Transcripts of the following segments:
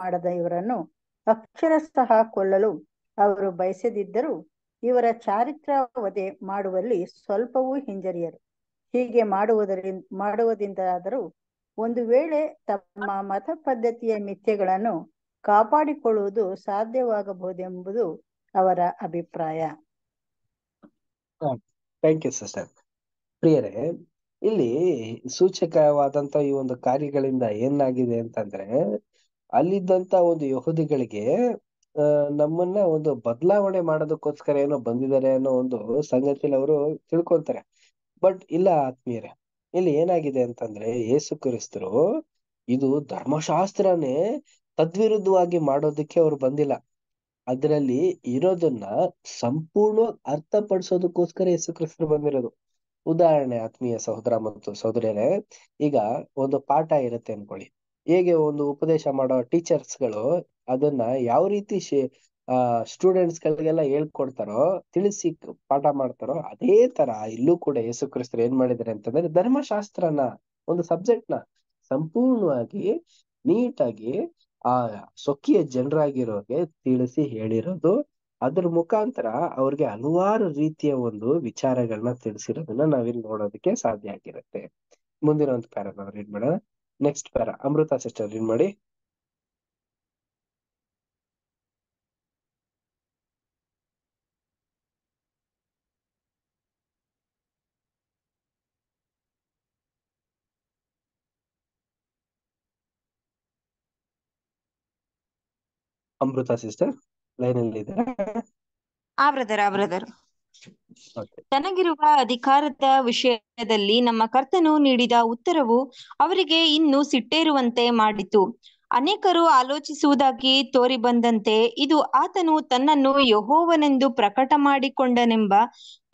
ಮಾಡದ ಇವರನ್ನು ಅಕ್ಷರಶಃ ಕೊಲ್ಲಲು ಅವರು ಬಯಸದಿದ್ದರೂ ಇವರ ಚಾರಿತ್ರ ಮಾಡುವಲ್ಲಿ ಸ್ವಲ್ಪವೂ ಹಿಂಜರಿಯರು ಹೀಗೆ ಮಾಡುವುದರಿಂದ ಮಾಡುವುದರಿಂದಾದರೂ ಒಂದು ವೇಳೆ ತಮ್ಮ ಮತ ಪದ್ಧತಿಯ ಮಿಥ್ಯಗಳನ್ನು ಕಾಪಾಡಿಕೊಳ್ಳುವುದು ಸಾಧ್ಯವಾಗಬಹುದೆಂಬುದು ಅವರ ಅಭಿಪ್ರಾಯ ಥ್ಯಾಂಕ್ ಯು ಪ್ರಿಯರೇ ಇಲ್ಲಿ ಸೂಚಕವಾದಂತ ಈ ಒಂದು ಕಾರ್ಯಗಳಿಂದ ಏನಾಗಿದೆ ಅಂತಂದ್ರೆ ಅಲ್ಲಿದ್ದಂತ ಒಂದು ಯಹೂದಿಗಳಿಗೆ ಆ ನಮ್ಮನ್ನ ಒಂದು ಬದಲಾವಣೆ ಮಾಡೋದಕ್ಕೋಸ್ಕರ ಏನೋ ಬಂದಿದ್ದಾರೆ ಅನ್ನೋ ಒಂದು ಸಂಗತಿಯಲ್ಲಿ ಅವರು ತಿಳ್ಕೊಂತಾರೆ ಬಟ್ ಇಲ್ಲ ಆತ್ಮೀಯರೇ ಇಲ್ಲಿ ಏನಾಗಿದೆ ಅಂತಂದ್ರೆ ಯೇಸು ಕ್ರಿಸ್ತರು ಇದು ಧರ್ಮಶಾಸ್ತ್ರನೇ ತದ್ವಿರುದ್ಧವಾಗಿ ಮಾಡೋದಕ್ಕೆ ಅವ್ರು ಬಂದಿಲ್ಲ ಅದರಲ್ಲಿ ಇರೋದನ್ನ ಸಂಪೂರ್ಣ ಪಡಿಸೋದಕ್ಕೋಸ್ಕರ ಯೇಸು ಕ್ರಿಸ್ತರು ಬಂದಿರೋದು ಉದಾಹರಣೆ ಆತ್ಮೀಯ ಸಹೋದರ ಮತ್ತು ಸಹೋದರಿಯರೇ ಈಗ ಒಂದು ಪಾಠ ಇರುತ್ತೆ ಅನ್ಕೊಳ್ಳಿ ಹೇಗೆ ಒಂದು ಉಪದೇಶ ಮಾಡೋ ಟೀಚರ್ಸ್ಗಳು ಅದನ್ನ ಯಾವ ರೀತಿ ಆ ಸ್ಟೂಡೆಂಟ್ಸ್ ಗಳಿಗೆಲ್ಲ ಹೇಳ್ಕೊಡ್ತಾರೋ ತಿಳಿಸಿ ಪಾಠ ಮಾಡ್ತಾರೋ ಅದೇ ತರ ಇಲ್ಲೂ ಕೂಡ ಯೇಸು ಕ್ರಿಸ್ತರು ಏನ್ ಮಾಡಿದ್ದಾರೆ ಅಂತಂದ್ರೆ ಧರ್ಮಶಾಸ್ತ್ರನ ಒಂದು ಸಬ್ಜೆಕ್ಟ್ ನ ಸಂಪೂರ್ಣವಾಗಿ ನೀಟಾಗಿ ಆ ಸೊಕ್ಕಿಯ ಜನರಾಗಿರೋರ್ಗೆ ತಿಳಿಸಿ ಹೇಳಿರೋದು ಅದ್ರ ಮುಖಾಂತರ ಅವ್ರಿಗೆ ಹಲವಾರು ರೀತಿಯ ಒಂದು ವಿಚಾರಗಳನ್ನ ತಿಳಿಸಿರೋದನ್ನ ನಾವಿಲ್ಲಿ ನೋಡೋದಕ್ಕೆ ಸಾಧ್ಯ ಆಗಿರುತ್ತೆ ಮುಂದಿನ ಒಂದು ಪ್ಯಾರನ ರೀಡ್ ಮಾಡೋಣ next para Amrutha sister read ಮಾಡಿ ಅಮೃತ ಸಿಸ್ಟರ್ ಲೈನ್ ಅಲ್ಲಿ ಇದೆ ಆ ಬ್ರದರ್ ಆ ಬ್ರದರ್ ತನಗಿರುವ ಅಧಿಕಾರದ ವಿಷಯದಲ್ಲಿ ನಮ್ಮ ಕರ್ತನು ನೀಡಿದ ಉತ್ತರವು ಅವರಿಗೆ ಇನ್ನು ಸಿಟ್ಟೇರುವಂತೆ ಮಾಡಿತು ಅನೇಕರು ಆಲೋಚಿಸುವುದಾಗಿ ತೋರಿಬಂದಂತೆ ಇದು ಆತನು ತನ್ನನ್ನು ಯಹೋವನೆಂದು ಪ್ರಕಟ ಮಾಡಿಕೊಂಡನೆಂಬ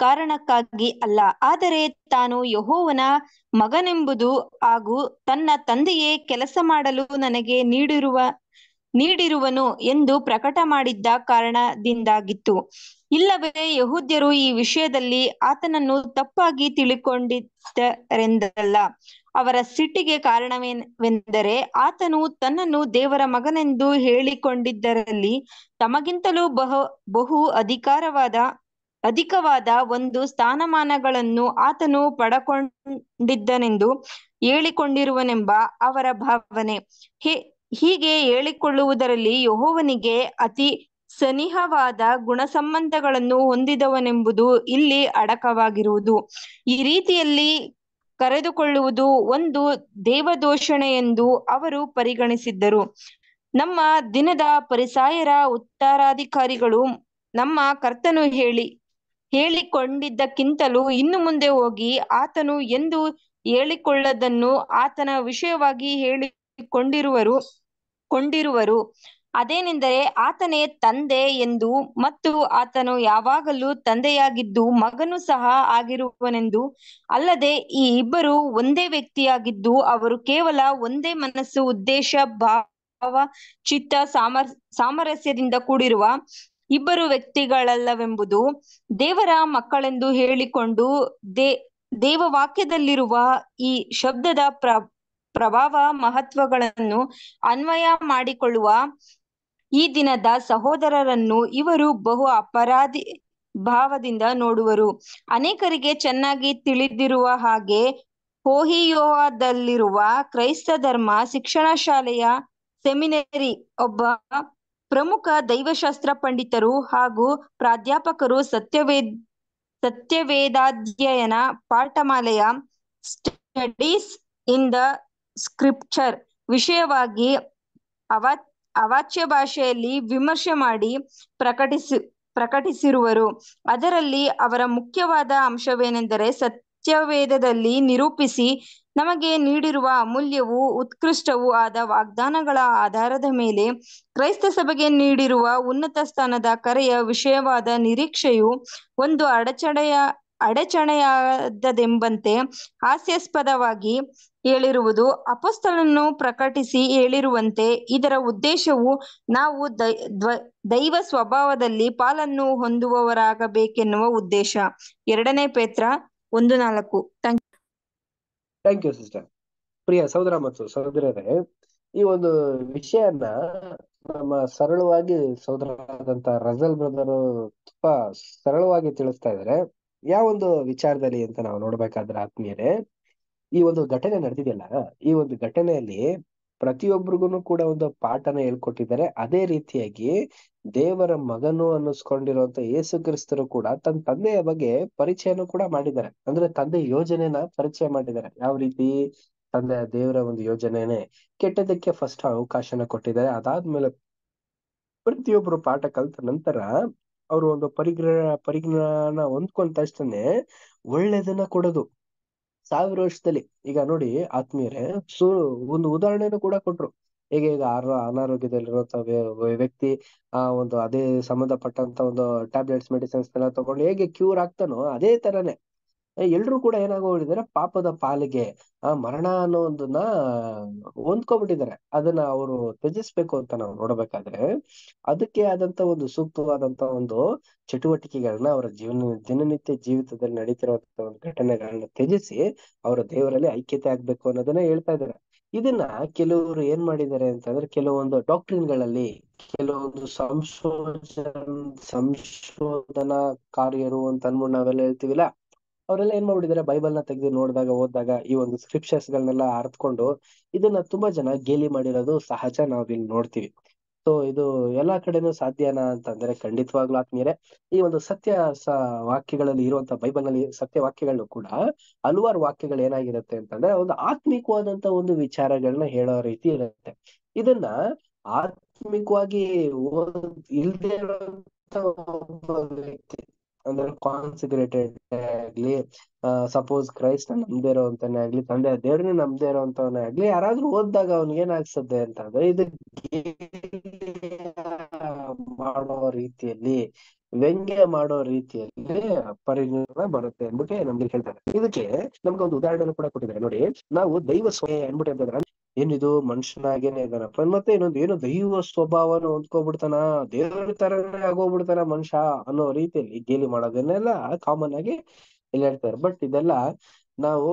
ಕಾರಣಕ್ಕಾಗಿ ಅಲ್ಲ ಆದರೆ ತಾನು ಯಹೋವನ ಮಗನೆಂಬುದು ಹಾಗೂ ತನ್ನ ತಂದೆಯೇ ಕೆಲಸ ಮಾಡಲು ನನಗೆ ನೀಡಿರುವ ನೀಡಿರುವನು ಎಂದು ಪ್ರಕಟ ಮಾಡಿದ್ದ ಕಾರಣದಿಂದಾಗಿತ್ತು ಇಲ್ಲವೇ ಯಹೂದ್ಯರು ಈ ವಿಷಯದಲ್ಲಿ ಆತನನ್ನು ತಪ್ಪಾಗಿ ತಿಳಿಕೊಂಡಿದ್ದರೆಂದಲ್ಲ ಅವರ ಸಿಟ್ಟಿಗೆ ಕಾರಣವೇನೆಂದರೆ ಆತನು ತನ್ನನ್ನು ದೇವರ ಮಗನೆಂದು ಹೇಳಿಕೊಂಡಿದ್ದರಲ್ಲಿ ತಮಗಿಂತಲೂ ಬಹು ಬಹು ಅಧಿಕಾರವಾದ ಅಧಿಕವಾದ ಒಂದು ಸ್ಥಾನಮಾನಗಳನ್ನು ಆತನು ಪಡಕೊಂಡಿದ್ದನೆಂದು ಹೇಳಿಕೊಂಡಿರುವನೆಂಬ ಅವರ ಭಾವನೆ ಹೇ ಹೀಗೆ ಹೇಳಿಕೊಳ್ಳುವುದರಲ್ಲಿ ಯಹೋವನಿಗೆ ಅತಿ ಸನಿಹವಾದ ಗುಣಸಂಬಂಧಗಳನ್ನು ಹೊಂದಿದವನೆಂಬುದು ಇಲ್ಲಿ ಅಡಕವಾಗಿರುವುದು ಈ ರೀತಿಯಲ್ಲಿ ಕರೆದುಕೊಳ್ಳುವುದು ಒಂದು ದೇವದೋಷಣೆ ಎಂದು ಅವರು ಪರಿಗಣಿಸಿದ್ದರು ನಮ್ಮ ದಿನದ ಪರಿಸಾಯರ ಉತ್ತರಾಧಿಕಾರಿಗಳು ನಮ್ಮ ಕರ್ತನು ಹೇಳಿ ಹೇಳಿಕೊಂಡಿದ್ದಕ್ಕಿಂತಲೂ ಇನ್ನು ಮುಂದೆ ಹೋಗಿ ಆತನು ಎಂದು ಹೇಳಿಕೊಳ್ಳದನ್ನು ಆತನ ವಿಷಯವಾಗಿ ಹೇಳಿಕೊಂಡಿರುವರು ಕೊಂಡಿರುವರು ಅದೇನೆಂದರೆ ಆತನೇ ತಂದೆ ಎಂದು ಮತ್ತು ಆತನು ಯಾವಾಗಲೂ ತಂದೆಯಾಗಿದ್ದು ಮಗನು ಸಹ ಆಗಿರುವನೆಂದು ಅಲ್ಲದೆ ಈ ಇಬ್ಬರು ಒಂದೇ ವ್ಯಕ್ತಿಯಾಗಿದ್ದು ಅವರು ಕೇವಲ ಒಂದೇ ಮನಸ್ಸು ಉದ್ದೇಶ ಭಾವ ಚಿತ್ತ ಸಾಮರ್ ಸಾಮರಸ್ಯದಿಂದ ಕೂಡಿರುವ ಇಬ್ಬರು ವ್ಯಕ್ತಿಗಳಲ್ಲವೆಂಬುದು ದೇವರ ಮಕ್ಕಳೆಂದು ಹೇಳಿಕೊಂಡು ದೇ ದೇವವಾಕ್ಯದಲ್ಲಿರುವ ಈ ಶಬ್ದದ ಪ್ರ ಪ್ರಭಾವ ಮಹತ್ವಗಳನ್ನು ಅನ್ವಯ ಮಾಡಿಕೊಳ್ಳುವ ಈ ದಿನದ ಸಹೋದರರನ್ನು ಇವರು ಬಹು ಅಪರಾಧಿ ಭಾವದಿಂದ ನೋಡುವರು ಅನೇಕರಿಗೆ ಚೆನ್ನಾಗಿ ತಿಳಿದಿರುವ ಹಾಗೆ ಹೋಹಿಯೋದಲ್ಲಿರುವ ಕ್ರೈಸ್ತ ಧರ್ಮ ಶಿಕ್ಷಣ ಶಾಲೆಯ ಸೆಮಿನರಿ ಒಬ್ಬ ಪ್ರಮುಖ ದೈವಶಾಸ್ತ್ರ ಪಂಡಿತರು ಹಾಗೂ ಪ್ರಾಧ್ಯಾಪಕರು ಸತ್ಯವೇದ್ ಸತ್ಯವೇದಾಧ್ಯಯನ ಪಾಠಮಾಲೆಯ ಸ್ಟಡೀಸ್ ಇನ್ ಸ್ಕ್ರಿಪ್ಚರ್ ವಿಷಯವಾಗಿ ಅವಾ ಅವಾಚ್ಯ ಭಾಷೆಯಲ್ಲಿ ವಿಮರ್ಶೆ ಮಾಡಿ ಪ್ರಕಟಿಸಿ ಪ್ರಕಟಿಸಿರುವರು ಅದರಲ್ಲಿ ಅವರ ಮುಖ್ಯವಾದ ಅಂಶವೇನೆಂದರೆ ಸತ್ಯವೇದದಲ್ಲಿ ನಿರೂಪಿಸಿ ನಮಗೆ ನೀಡಿರುವ ಅಮೂಲ್ಯವು ಉತ್ಕೃಷ್ಟವೂ ಆದ ವಾಗ್ದಾನಗಳ ಆಧಾರದ ಮೇಲೆ ಕ್ರೈಸ್ತ ಸಭೆಗೆ ನೀಡಿರುವ ಉನ್ನತ ಸ್ಥಾನದ ಕರೆಯ ವಿಷಯವಾದ ನಿರೀಕ್ಷೆಯು ಒಂದು ಅಡಚಣೆಯ ಅಡಚಣೆಯಾದದೆಂಬಂತೆ ಹಾಸ್ಯಾಸ್ಪದವಾಗಿ ಹೇಳಿರುವುದು ಅಪಸ್ತಲನ್ನು ಪ್ರಕಟಿಸಿ ಹೇಳಿರುವಂತೆ ಇದರ ಉದ್ದೇಶವು ನಾವು ದೈವ ಸ್ವಭಾವದಲ್ಲಿ ಪಾಲನ್ನು ಹೊಂದುವವರಾಗಬೇಕೆನ್ನುವ ಉದ್ದೇಶ ಎರಡನೇ ಪೇತ್ರ ಒಂದು ನಾಲ್ಕು ಥ್ಯಾಂಕ್ ಯು ಸಿಸ್ಟರ್ ಪ್ರಿಯ ಸಹೋದರ ಮತ್ತು ಸಹೋದರರೇ ಈ ಒಂದು ವಿಷಯನ ನಮ್ಮ ಸರಳವಾಗಿ ಸಹೋದರಾದಂತ ರಜಲ್ ಬ್ರದರ್ ತುಂಬಾ ಸರಳವಾಗಿ ತಿಳಿಸ್ತಾ ಇದಾರೆ ಯಾವ ಒಂದು ವಿಚಾರದಲ್ಲಿ ಅಂತ ನಾವು ನೋಡ್ಬೇಕಾದ್ರೆ ಆತ್ಮೀಯರೇ ಈ ಒಂದು ಘಟನೆ ನಡೆದಿದೆಯಲ್ಲ ಈ ಒಂದು ಘಟನೆಯಲ್ಲಿ ಪ್ರತಿಯೊಬ್ಬರಿಗೂ ಕೂಡ ಒಂದು ಪಾಠನ ಹೇಳ್ಕೊಟ್ಟಿದ್ದಾರೆ ಅದೇ ರೀತಿಯಾಗಿ ದೇವರ ಮಗನು ಅನ್ನಿಸ್ಕೊಂಡಿರುವಂತ ಯೇಸು ಕ್ರಿಸ್ತರು ಕೂಡ ತನ್ನ ತಂದೆಯ ಬಗ್ಗೆ ಪರಿಚಯನೂ ಕೂಡ ಮಾಡಿದ್ದಾರೆ ಅಂದ್ರೆ ತಂದೆ ಯೋಜನೆನ ಪರಿಚಯ ಮಾಡಿದ್ದಾರೆ ಯಾವ ರೀತಿ ತಂದೆ ದೇವರ ಒಂದು ಯೋಜನೆನೆ ಕೆಟ್ಟದಕ್ಕೆ ಫಸ್ಟ್ ಅವಕಾಶನ ಕೊಟ್ಟಿದ್ದಾರೆ ಅದಾದ್ಮೇಲೆ ಪ್ರತಿಯೊಬ್ರು ಪಾಠ ಕಲ್ತ ನಂತರ ಅವರು ಒಂದು ಪರಿಗ್ರಹ ಪರಿಜ್ಞಾನ ಹೊಂದ್ಕೊಂಡ ತಕ್ಷಣ ಒಳ್ಳೇದನ್ನ ಕೊಡೋದು ಸಾವಿರ ವರ್ಷದಲ್ಲಿ ಈಗ ನೋಡಿ ಆತ್ಮೀಯರೇ ಸು ಒಂದು ಉದಾಹರಣೆನೂ ಕೂಡ ಕೊಟ್ರು ಹೇಗೆ ಈಗ ಅನಾರೋಗ್ಯದಲ್ಲಿರುವಂತ ವ್ಯಕ್ತಿ ಆ ಒಂದು ಅದೇ ಸಂಬಂಧಪಟ್ಟಂತ ಒಂದು ಟ್ಯಾಬ್ಲೆಟ್ಸ್ ಮೆಡಿಸಿನ್ಸ್ ಎಲ್ಲ ತಗೊಂಡು ಹೇಗೆ ಕ್ಯೂರ್ ಆಗ್ತಾನೋ ಅದೇ ತರನೇ ಎಲ್ರು ಕೂಡ ಏನಾಗೋಗಿದ್ದಾರೆ ಪಾಪದ ಪಾಲಿಗೆ ಆ ಮರಣ ಅನ್ನೋದನ್ನ ಹೊಂದ್ಕೊಬಿಟ್ಟಿದ್ದಾರೆ ಅದನ್ನ ಅವರು ತ್ಯಜಿಸ್ಬೇಕು ಅಂತ ನಾವು ನೋಡಬೇಕಾದ್ರೆ ಅದಕ್ಕೆ ಆದಂತ ಒಂದು ಸೂಕ್ತವಾದಂತ ಒಂದು ಚಟುವಟಿಕೆಗಳನ್ನ ಅವರ ಜೀವನ ದಿನನಿತ್ಯ ಜೀವಿತದಲ್ಲಿ ನಡೀತಿರುವಂತ ಒಂದು ಘಟನೆಗಳನ್ನ ತ್ಯಜಿಸಿ ಅವರ ದೇವರಲ್ಲಿ ಐಕ್ಯತೆ ಆಗ್ಬೇಕು ಅನ್ನೋದನ್ನ ಹೇಳ್ತಾ ಇದ್ದಾರೆ ಇದನ್ನ ಕೆಲವರು ಏನ್ ಮಾಡಿದ್ದಾರೆ ಅಂತಂದ್ರೆ ಕೆಲವೊಂದು ಡಾಕ್ಟ್ರಿನ್ ಗಳಲ್ಲಿ ಕೆಲವೊಂದು ಸಂಶೋಧನ ಸಂಶೋಧನಾ ಕಾರ್ಯರು ಅಂತ ಅಂದ್ಬಿಟ್ಟು ನಾವೆಲ್ಲ ಹೇಳ್ತೀವಿಲ್ಲ ಅವರೆಲ್ಲ ಏನ್ ಮಾಡ್ಬಿಟ್ಟಿದ್ದಾರೆ ಬೈಬಲ್ ನ ತೆಗೆದು ನೋಡಿದಾಗ ಓದಿದಾಗ ಈ ಒಂದು ಸ್ಕ್ರಿಪ್ಚರ್ಸ್ ಗಳನ್ನೆಲ್ಲ ಅರ್ತ್ಕೊಂಡು ಇದನ್ನ ತುಂಬಾ ಜನ ಗೇಲಿ ಮಾಡಿರೋದು ಸಹಜ ಇಲ್ಲಿ ನೋಡ್ತೀವಿ ಸೊ ಇದು ಎಲ್ಲಾ ಕಡೆನೂ ಸಾಧ್ಯನಾ ಅಂತಂದ್ರೆ ಖಂಡಿತವಾಗ್ಲೂ ಆತ್ಮೀಯರೇ ಈ ಒಂದು ಸತ್ಯ ವಾಕ್ಯಗಳಲ್ಲಿ ಇರುವಂತ ಬೈಬಲ್ ನಲ್ಲಿ ಸತ್ಯ ವಾಕ್ಯಗಳು ಕೂಡ ಹಲವಾರು ವಾಕ್ಯಗಳು ಏನಾಗಿರುತ್ತೆ ಅಂತಂದ್ರೆ ಒಂದು ಆತ್ಮಿಕವಾದಂತ ಒಂದು ವಿಚಾರಗಳನ್ನ ಹೇಳೋ ರೀತಿ ಇರುತ್ತೆ ಇದನ್ನ ಆತ್ಮಿಕವಾಗಿ ಇಲ್ದೇ ಇರುವಂತ ಅಂದ್ರೆ ಕಾನ್ಸಿಗ್ರೇಟೆಡ್ ಆಗ್ಲಿ ಸಪೋಸ್ ಕ್ರೈಸ್ಟ್ ನಂಬದೇ ಇರೋಂತಾನೆ ಆಗ್ಲಿ ತಂದೆ ದೇವ್ರನ್ನ ನಂಬದೇ ಅಂತವನ್ನೇ ಆಗ್ಲಿ ಯಾರಾದ್ರೂ ಓದಿದಾಗ ಅವ್ನಿಗೆ ಅಂತ ಅಂತಂದ್ರೆ ಇದು ಮಾಡೋ ರೀತಿಯಲ್ಲಿ ವ್ಯಂಗ್ಯ ಮಾಡೋ ರೀತಿಯಲ್ಲಿ ಪರಿಣಾಮ ಬರುತ್ತೆ ಅಂದ್ಬಿಟ್ಟು ನಮ್ಗೆ ಹೇಳ್ತಾರೆ ಇದಕ್ಕೆ ನಮ್ಗೆ ಒಂದು ಉದಾಹರಣೆ ಕೂಡ ಕೊಟ್ಟಿದ್ದಾರೆ ನೋಡಿ ನಾವು ದೈವ ಸ್ವಯ ಅಂತಂದ್ರೆ ಏನಿದು ಮನುಷ್ಯನಾಗೇನೆ ಇದಾನಪ್ಪ ಮತ್ತೆ ಇನ್ನೊಂದು ಏನು ದೈವ ಸ್ವಭಾವನ ಹೊಂದ್ಕೊಬಿಡ್ತಾನ ದೇವ್ರ ತರ ಆಗೋಗ್ಬಿಡ್ತಾನ ಮನುಷ್ಯ ಅನ್ನೋ ರೀತಿಯಲ್ಲಿ ಗೇಲಿ ಮಾಡೋದನ್ನೆಲ್ಲ ಕಾಮನ್ ಆಗಿ ಇಲ್ಲಿ ಹೇಳ್ತಾರೆ ಬಟ್ ಇದೆಲ್ಲ ನಾವು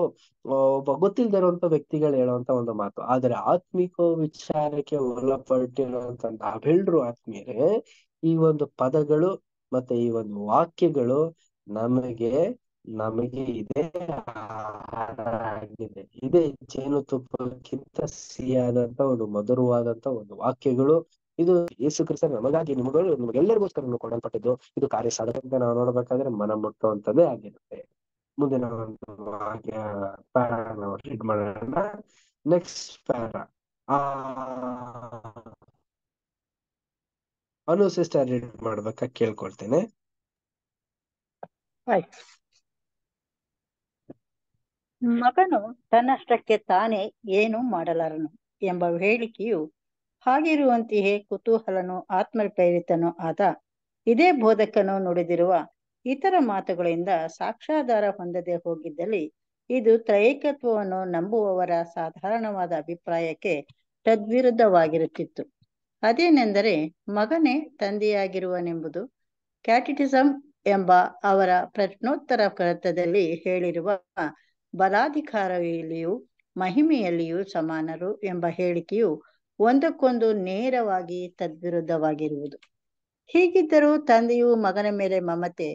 ಒಬ್ಬ ಗೊತ್ತಿಲ್ದಿರುವಂತ ವ್ಯಕ್ತಿಗಳು ಹೇಳುವಂತ ಒಂದು ಮಾತು ಆದ್ರೆ ಆತ್ಮಿಕ ವಿಚಾರಕ್ಕೆ ಒಳಪಟ್ಟಿರುವಂತ ನಾವೆಲ್ರು ಆತ್ಮೀಯರೇ ಈ ಒಂದು ಪದಗಳು ಮತ್ತೆ ಈ ಒಂದು ವಾಕ್ಯಗಳು ನಮಗೆ ನಮಗೆ ಇದೆ ಆಗಿದೆ ಇದೇ ಜೇನುತುಪ್ಪಕ್ಕಿಂತ ಸಿಹಿಯಾದಂತ ಒಂದು ಮಧುರವಾದಂತ ಒಂದು ವಾಕ್ಯಗಳು ಇದು ಯೇಸು ಕ್ರಿಸ್ತ ನಮಗಾಗಿ ನಿಮಗಳು ನಿಮಗೆಲ್ಲರಿಗೋಸ್ಕರ ಕೊಡಲ್ಪಟ್ಟಿದ್ದು ಇದು ಕಾರ್ಯ ಸಾಧಕಂತ ನಾವು ನೋಡ್ಬೇಕಾದ್ರೆ ಮನ ಮುಟ್ಟುವಂತದ್ದೇ ಆಗಿರುತ್ತೆ ಮುಂದೆ ನಾವು ರೀಡ್ ಮಾಡೋಣ ನೆಕ್ಸ್ಟ್ ಪ್ಯಾರ ಆ ಅನು ಸಿಸ್ಟರ್ ರೀಡ್ ಮಾಡ್ಬೇಕಾ ಕೇಳ್ಕೊಳ್ತೇನೆ ಆಯ್ತು ಮಗನು ತನ್ನಷ್ಟಕ್ಕೆ ತಾನೇ ಏನೂ ಮಾಡಲಾರನು ಎಂಬ ಹೇಳಿಕೆಯು ಹಾಗಿರುವಂತೆಯೇ ಕುತೂಹಲನು ಆತ್ಮಪ್ರೇರಿತನೂ ಆದ ಇದೇ ಬೋಧಕನು ನುಡಿದಿರುವ ಇತರ ಮಾತುಗಳಿಂದ ಸಾಕ್ಷಾಧಾರ ಹೊಂದದೆ ಹೋಗಿದ್ದಲ್ಲಿ ಇದು ತ್ರೈಕತ್ವವನ್ನು ನಂಬುವವರ ಸಾಧಾರಣವಾದ ಅಭಿಪ್ರಾಯಕ್ಕೆ ತದ್ವಿರುದ್ಧವಾಗಿರುತ್ತಿತ್ತು ಅದೇನೆಂದರೆ ಮಗನೇ ತಂದೆಯಾಗಿರುವನೆಂಬುದು ಕ್ಯಾಟಿಟಿಸಂ ಎಂಬ ಅವರ ಪ್ರಶ್ನೋತ್ತರ ಕರತದಲ್ಲಿ ಹೇಳಿರುವ ಬಲಾಧಿಕಾರಿಯಲ್ಲಿಯೂ ಮಹಿಮೆಯಲ್ಲಿಯೂ ಸಮಾನರು ಎಂಬ ಹೇಳಿಕೆಯು ಒಂದಕ್ಕೊಂದು ನೇರವಾಗಿ ತದ್ವಿರುದ್ಧವಾಗಿರುವುದು ಹೀಗಿದ್ದರೂ ತಂದೆಯು ಮಗನ ಮೇಲೆ ಮಮತೆ